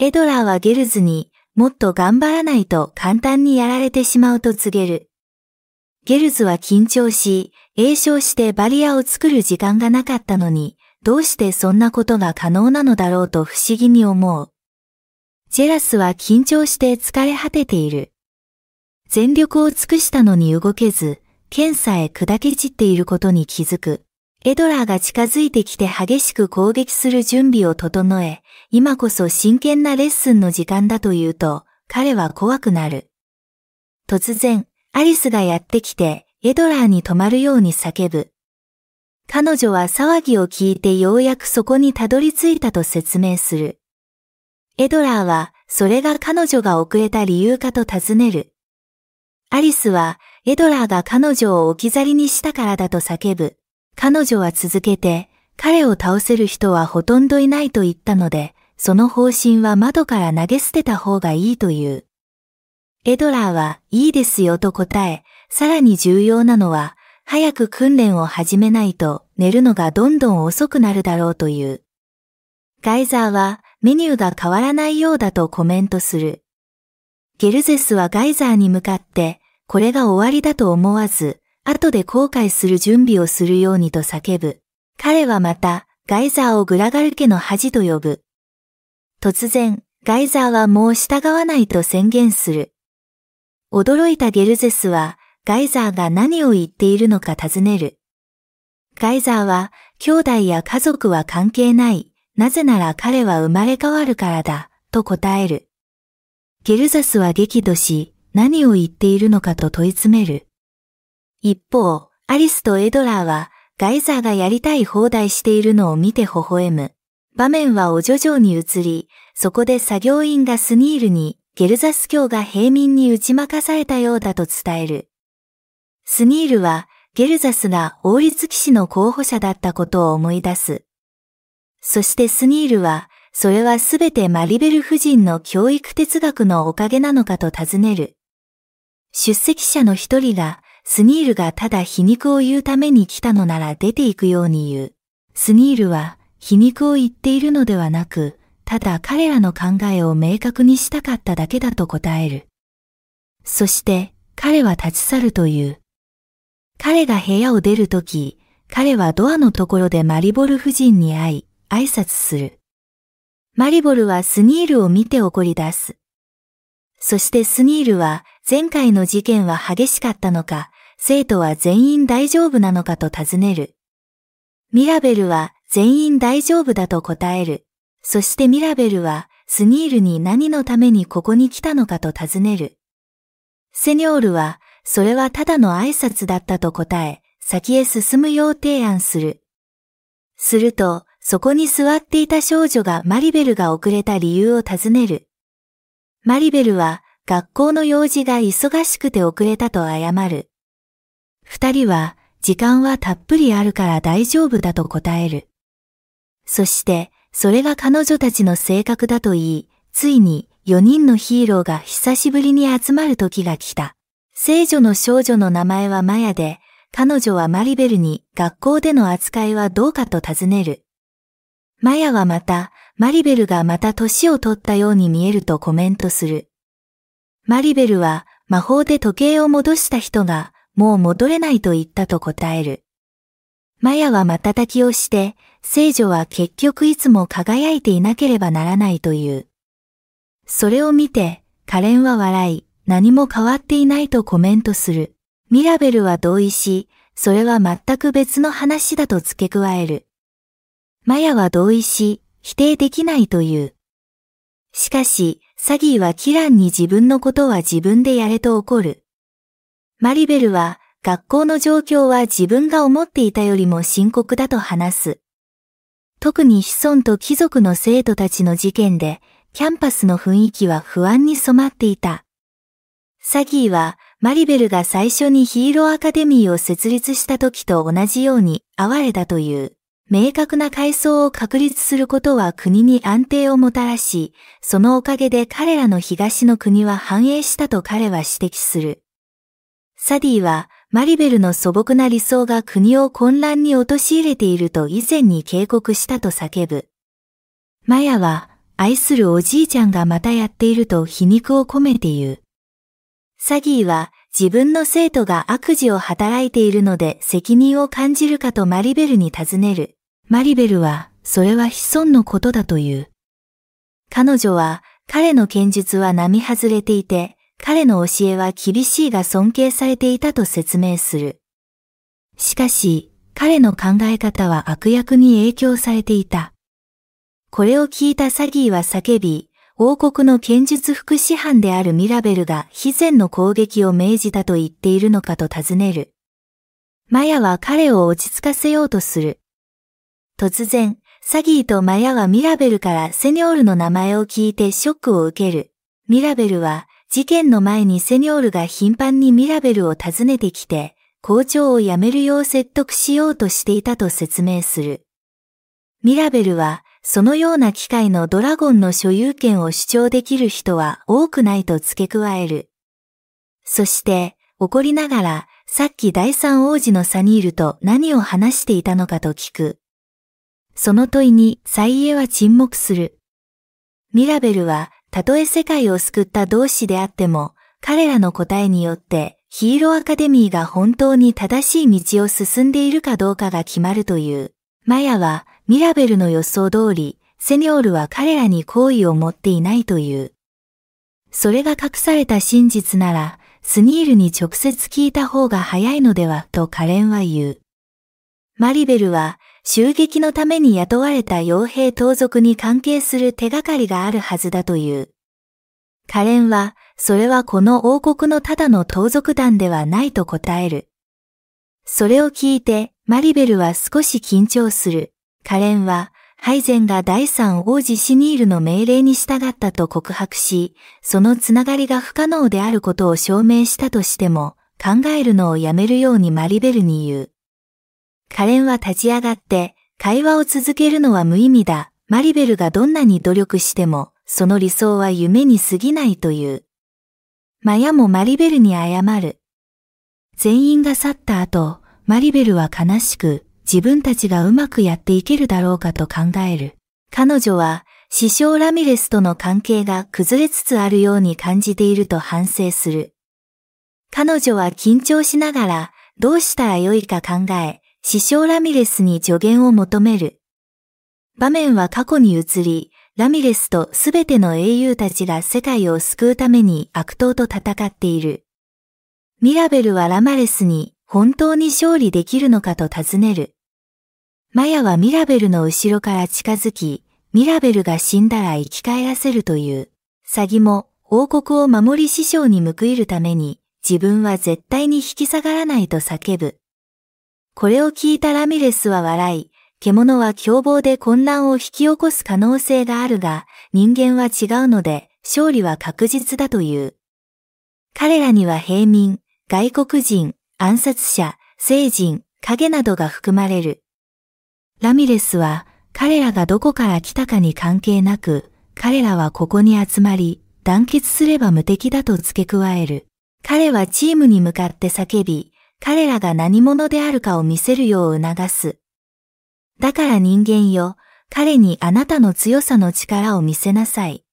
エドラーはゲルズにもっと頑張らないと簡単にやられてしまうと告げる。ゲルズは緊張し、栄唱してバリアを作る時間がなかったのに、どうしてそんなことが可能なのだろうと不思議に思う。ジェラスは緊張して疲れ果てている。全力を尽くしたのに動けず、剣さえ砕け散っていることに気づく。エドラーが近づいてきて激しく攻撃する準備を整え、今こそ真剣なレッスンの時間だと言うと、彼は怖くなる。突然、アリスがやってきて、エドラーに止まるように叫ぶ。彼女は騒ぎを聞いてようやくそこにたどり着いたと説明する。エドラーは、それが彼女が遅れた理由かと尋ねる。アリスは、エドラーが彼女を置き去りにしたからだと叫ぶ。彼女は続けて、彼を倒せる人はほとんどいないと言ったので、その方針は窓から投げ捨てた方がいいという。エドラーは、いいですよと答え、さらに重要なのは、早く訓練を始めないと寝るのがどんどん遅くなるだろうという。ガイザーはメニューが変わらないようだとコメントする。ゲルゼスはガイザーに向かって、これが終わりだと思わず、後で後悔する準備をするようにと叫ぶ。彼はまた、ガイザーをグラガル家の恥と呼ぶ。突然、ガイザーはもう従わないと宣言する。驚いたゲルゼスは、ガイザーが何を言っているのか尋ねる。ガイザーは、兄弟や家族は関係ない。なぜなら彼は生まれ変わるからだ、と答える。ゲルザスは激怒し、何を言っているのかと問い詰める。一方、アリスとエドラーは、ガイザーがやりたい放題しているのを見て微笑む。場面はお徐々に移り、そこで作業員がスニールに、ゲルザス教が平民に打ち負かされたようだと伝える。スニールはゲルザスが王立騎士の候補者だったことを思い出す。そしてスニールは、それはすべてマリベル夫人の教育哲学のおかげなのかと尋ねる。出席者の一人が、スニールがただ皮肉を言うために来たのなら出ていくように言う。スニールは皮肉を言っているのではなく、ただ彼らの考えを明確にしたかっただけだと答える。そして彼は立ち去るという。彼が部屋を出るとき、彼はドアのところでマリボル夫人に会い、挨拶する。マリボルはスニールを見て怒り出す。そしてスニールは、前回の事件は激しかったのか、生徒は全員大丈夫なのかと尋ねる。ミラベルは全員大丈夫だと答える。そしてミラベルはスニールに何のためにここに来たのかと尋ねる。セニョールはそれはただの挨拶だったと答え、先へ進むよう提案する。すると、そこに座っていた少女がマリベルが遅れた理由を尋ねる。マリベルは学校の用事が忙しくて遅れたと謝る。二人は時間はたっぷりあるから大丈夫だと答える。そしてそれが彼女たちの性格だと言い、ついに四人のヒーローが久しぶりに集まる時が来た。聖女の少女の名前はマヤで、彼女はマリベルに学校での扱いはどうかと尋ねる。マヤはまた、マリベルがまた年を取ったように見えるとコメントする。マリベルは魔法で時計を戻した人がもう戻れないと言ったと答える。マヤは瞬きをして、聖女は結局いつも輝いていなければならないという。それを見て、カレンは笑い。何も変わっていないとコメントする。ミラベルは同意し、それは全く別の話だと付け加える。マヤは同意し、否定できないという。しかし、サギーはキランに自分のことは自分でやれと怒る。マリベルは、学校の状況は自分が思っていたよりも深刻だと話す。特に子孫と貴族の生徒たちの事件で、キャンパスの雰囲気は不安に染まっていた。サギーはマリベルが最初にヒーローアカデミーを設立した時と同じように哀れだという明確な階層を確立することは国に安定をもたらし、そのおかげで彼らの東の国は繁栄したと彼は指摘する。サディはマリベルの素朴な理想が国を混乱に陥れていると以前に警告したと叫ぶ。マヤは愛するおじいちゃんがまたやっていると皮肉を込めて言う。サギーは自分の生徒が悪事を働いているので責任を感じるかとマリベルに尋ねる。マリベルは、それは子尊のことだという。彼女は、彼の剣術は並外れていて、彼の教えは厳しいが尊敬されていたと説明する。しかし、彼の考え方は悪役に影響されていた。これを聞いたサギーは叫び、王国の剣術副師範であるミラベルが肥前の攻撃を命じたと言っているのかと尋ねる。マヤは彼を落ち着かせようとする。突然、サギーとマヤはミラベルからセニョールの名前を聞いてショックを受ける。ミラベルは事件の前にセニョールが頻繁にミラベルを訪ねてきて、校長を辞めるよう説得しようとしていたと説明する。ミラベルはそのような機械のドラゴンの所有権を主張できる人は多くないと付け加える。そして、怒りながら、さっき第三王子のサニールと何を話していたのかと聞く。その問いに、サイエは沈黙する。ミラベルは、たとえ世界を救った同志であっても、彼らの答えによって、ヒーローアカデミーが本当に正しい道を進んでいるかどうかが決まるという。マヤは、ミラベルの予想通り、セニョールは彼らに好意を持っていないという。それが隠された真実なら、スニールに直接聞いた方が早いのではとカレンは言う。マリベルは襲撃のために雇われた傭兵盗賊に関係する手がかりがあるはずだという。カレンは、それはこの王国のただの盗賊団ではないと答える。それを聞いて、マリベルは少し緊張する。カレンは、ハイゼンが第三王子シニールの命令に従ったと告白し、そのつながりが不可能であることを証明したとしても、考えるのをやめるようにマリベルに言う。カレンは立ち上がって、会話を続けるのは無意味だ。マリベルがどんなに努力しても、その理想は夢に過ぎないという。マヤもマリベルに謝る。全員が去った後、マリベルは悲しく自分たちがうまくやっていけるだろうかと考える。彼女は師匠ラミレスとの関係が崩れつつあるように感じていると反省する。彼女は緊張しながらどうしたらよいか考え、師匠ラミレスに助言を求める。場面は過去に移り、ラミレスとすべての英雄たちが世界を救うために悪党と戦っている。ミラベルはラマレスに本当に勝利できるのかと尋ねる。マヤはミラベルの後ろから近づき、ミラベルが死んだら生き返らせるという。サギも王国を守り師匠に報いるために、自分は絶対に引き下がらないと叫ぶ。これを聞いたラミレスは笑い、獣は凶暴で混乱を引き起こす可能性があるが、人間は違うので、勝利は確実だという。彼らには平民、外国人、暗殺者、聖人、影などが含まれる。ラミレスは彼らがどこから来たかに関係なく、彼らはここに集まり、団結すれば無敵だと付け加える。彼はチームに向かって叫び、彼らが何者であるかを見せるよう促す。だから人間よ、彼にあなたの強さの力を見せなさい。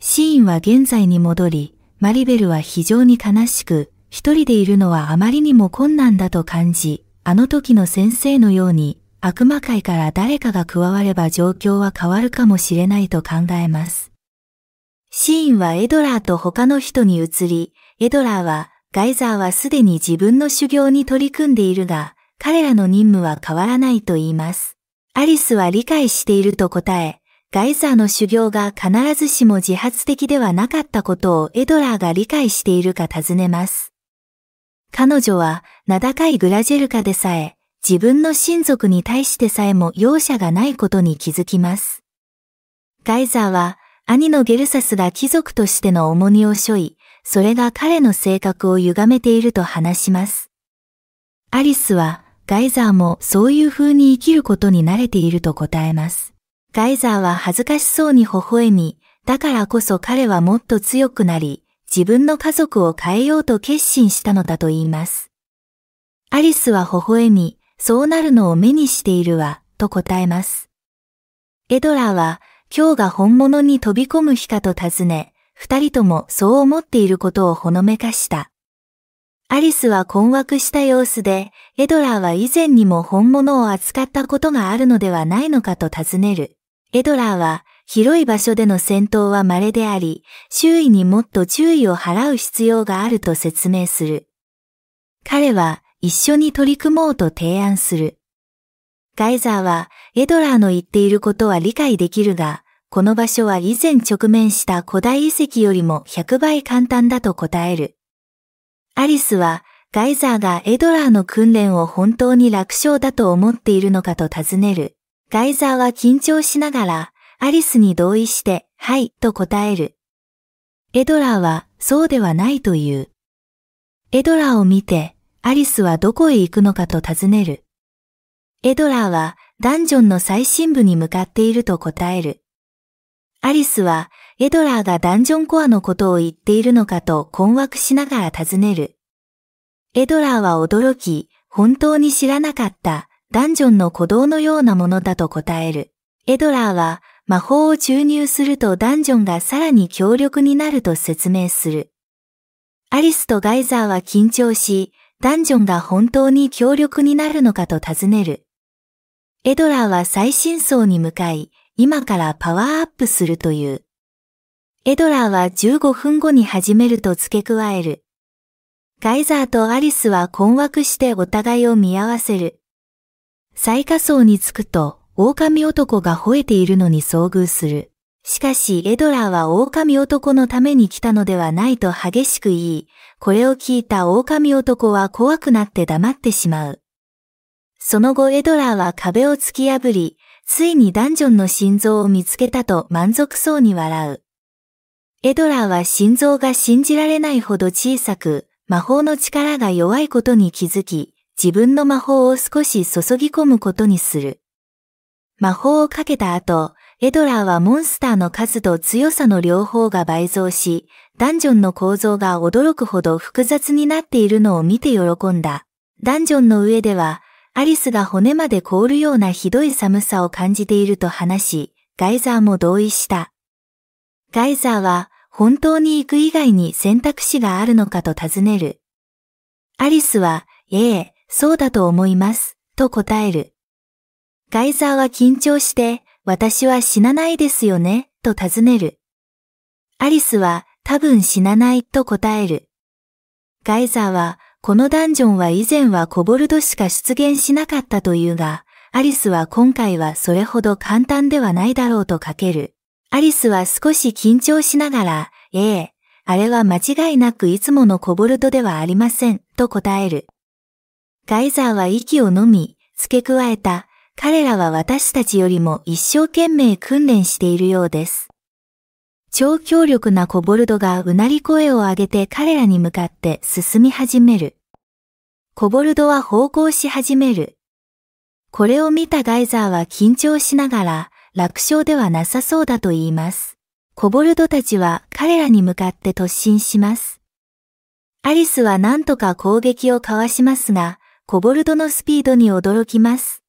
シーンは現在に戻り、マリベルは非常に悲しく、一人でいるのはあまりにも困難だと感じ、あの時の先生のように悪魔界から誰かが加われば状況は変わるかもしれないと考えます。シーンはエドラーと他の人に移り、エドラーは、ガイザーはすでに自分の修行に取り組んでいるが、彼らの任務は変わらないと言います。アリスは理解していると答え、ガイザーの修行が必ずしも自発的ではなかったことをエドラーが理解しているか尋ねます。彼女は名高いグラジェルカでさえ、自分の親族に対してさえも容赦がないことに気づきます。ガイザーは兄のゲルサスが貴族としての重荷を背負い、それが彼の性格を歪めていると話します。アリスはガイザーもそういう風に生きることに慣れていると答えます。ガイザーは恥ずかしそうに微笑み、だからこそ彼はもっと強くなり、自分の家族を変えようと決心したのだと言います。アリスは微笑み、そうなるのを目にしているわ、と答えます。エドラーは、今日が本物に飛び込む日かと尋ね、二人ともそう思っていることをほのめかした。アリスは困惑した様子で、エドラーは以前にも本物を扱ったことがあるのではないのかと尋ねる。エドラーは、広い場所での戦闘は稀であり、周囲にもっと注意を払う必要があると説明する。彼は、一緒に取り組もうと提案する。ガイザーはエドラーの言っていることは理解できるが、この場所は以前直面した古代遺跡よりも100倍簡単だと答える。アリスはガイザーがエドラーの訓練を本当に楽勝だと思っているのかと尋ねる。ガイザーは緊張しながらアリスに同意して、はいと答える。エドラーはそうではないという。エドラーを見てアリスはどこへ行くのかと尋ねる。エドラーはダンジョンの最深部に向かっていると答える。アリスはエドラーがダンジョンコアのことを言っているのかと困惑しながら尋ねる。エドラーは驚き、本当に知らなかったダンジョンの鼓動のようなものだと答える。エドラーは魔法を注入するとダンジョンがさらに強力になると説明する。アリスとガイザーは緊張し、ダンジョンが本当に強力になるのかと尋ねる。エドラーは最新層に向かい、今からパワーアップするという。エドラーは15分後に始めると付け加える。ガイザーとアリスは困惑してお互いを見合わせる。最下層に着くと、狼男が吠えているのに遭遇する。しかしエドラーは狼男のために来たのではないと激しく言い、これを聞いた狼男は怖くなって黙ってしまう。その後エドラーは壁を突き破り、ついにダンジョンの心臓を見つけたと満足そうに笑う。エドラーは心臓が信じられないほど小さく、魔法の力が弱いことに気づき、自分の魔法を少し注ぎ込むことにする。魔法をかけた後、エドラーはモンスターの数と強さの両方が倍増し、ダンジョンの構造が驚くほど複雑になっているのを見て喜んだ。ダンジョンの上では、アリスが骨まで凍るようなひどい寒さを感じていると話し、ガイザーも同意した。ガイザーは、本当に行く以外に選択肢があるのかと尋ねる。アリスは、ええ、そうだと思います、と答える。ガイザーは緊張して、私は死なないですよね、と尋ねる。アリスは、多分死なないと答える。ガイザーは、このダンジョンは以前はコボルドしか出現しなかったというが、アリスは今回はそれほど簡単ではないだろうとかける。アリスは少し緊張しながら、ええ、あれは間違いなくいつものコボルドではありません、と答える。ガイザーは息をのみ、付け加えた、彼らは私たちよりも一生懸命訓練しているようです。超強力なコボルドがうなり声を上げて彼らに向かって進み始める。コボルドは方向し始める。これを見たガイザーは緊張しながら楽勝ではなさそうだと言います。コボルドたちは彼らに向かって突進します。アリスは何とか攻撃をかわしますが、コボルドのスピードに驚きます。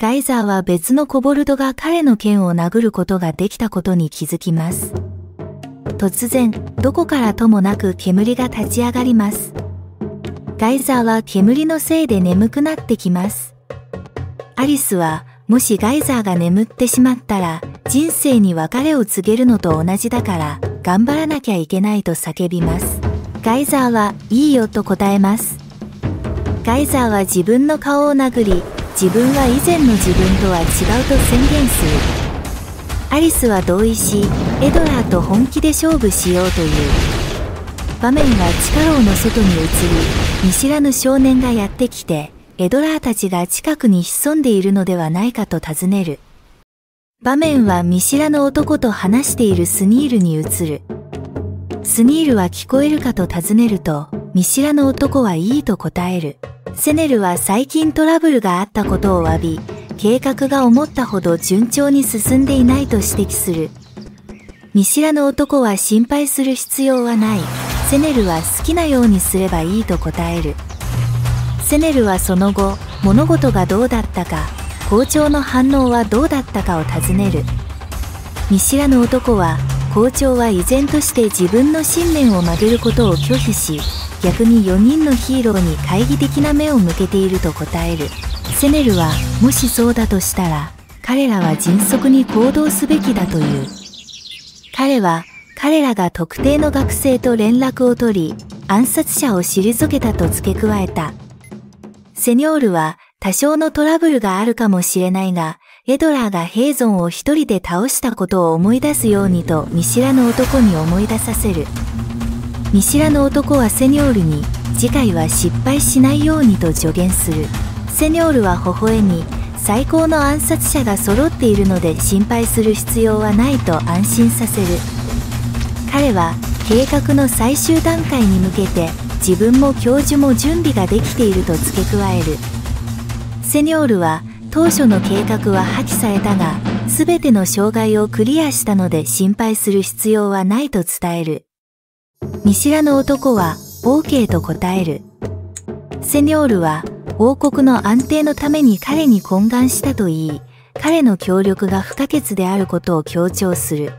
ガイザーは別のコボルドが彼の剣を殴ることができたことに気づきます。突然、どこからともなく煙が立ち上がります。ガイザーは煙のせいで眠くなってきます。アリスは、もしガイザーが眠ってしまったら、人生に別れを告げるのと同じだから、頑張らなきゃいけないと叫びます。ガイザーは、いいよと答えます。ガイザーは自分の顔を殴り、自分は以前の自分とは違うと宣言するアリスは同意しエドラーと本気で勝負しようという場面は地下牢の外に移り見知らぬ少年がやってきてエドラーたちが近くに潜んでいるのではないかと尋ねる場面は見知らぬ男と話しているスニールに移るスニールは聞こえるかと尋ねると、見知らぬ男はいいと答える。セネルは最近トラブルがあったことを詫び、計画が思ったほど順調に進んでいないと指摘する。見知らぬ男は心配する必要はない。セネルは好きなようにすればいいと答える。セネルはその後、物事がどうだったか、校長の反応はどうだったかを尋ねる。見知らぬ男は校長は依然として自分の信念を曲げることを拒否し逆に4人のヒーローに懐疑的な目を向けていると答えるセネルはもしそうだとしたら彼らは迅速に行動すべきだという彼は彼らが特定の学生と連絡を取り暗殺者を退けたと付け加えたセニョールは多少のトラブルがあるかもしれないがエドラーがヘイゾンを一人で倒したことを思い出すようにと見知らぬ男に思い出させる見知らぬ男はセニョールに次回は失敗しないようにと助言するセニョールは微笑み最高の暗殺者が揃っているので心配する必要はないと安心させる彼は計画の最終段階に向けて自分も教授も準備ができていると付け加えるセニョールは当初の計画は破棄されたが、すべての障害をクリアしたので心配する必要はないと伝える。見知らぬ男は、OK と答える。セニョールは、王国の安定のために彼に懇願したと言い、彼の協力が不可欠であることを強調する。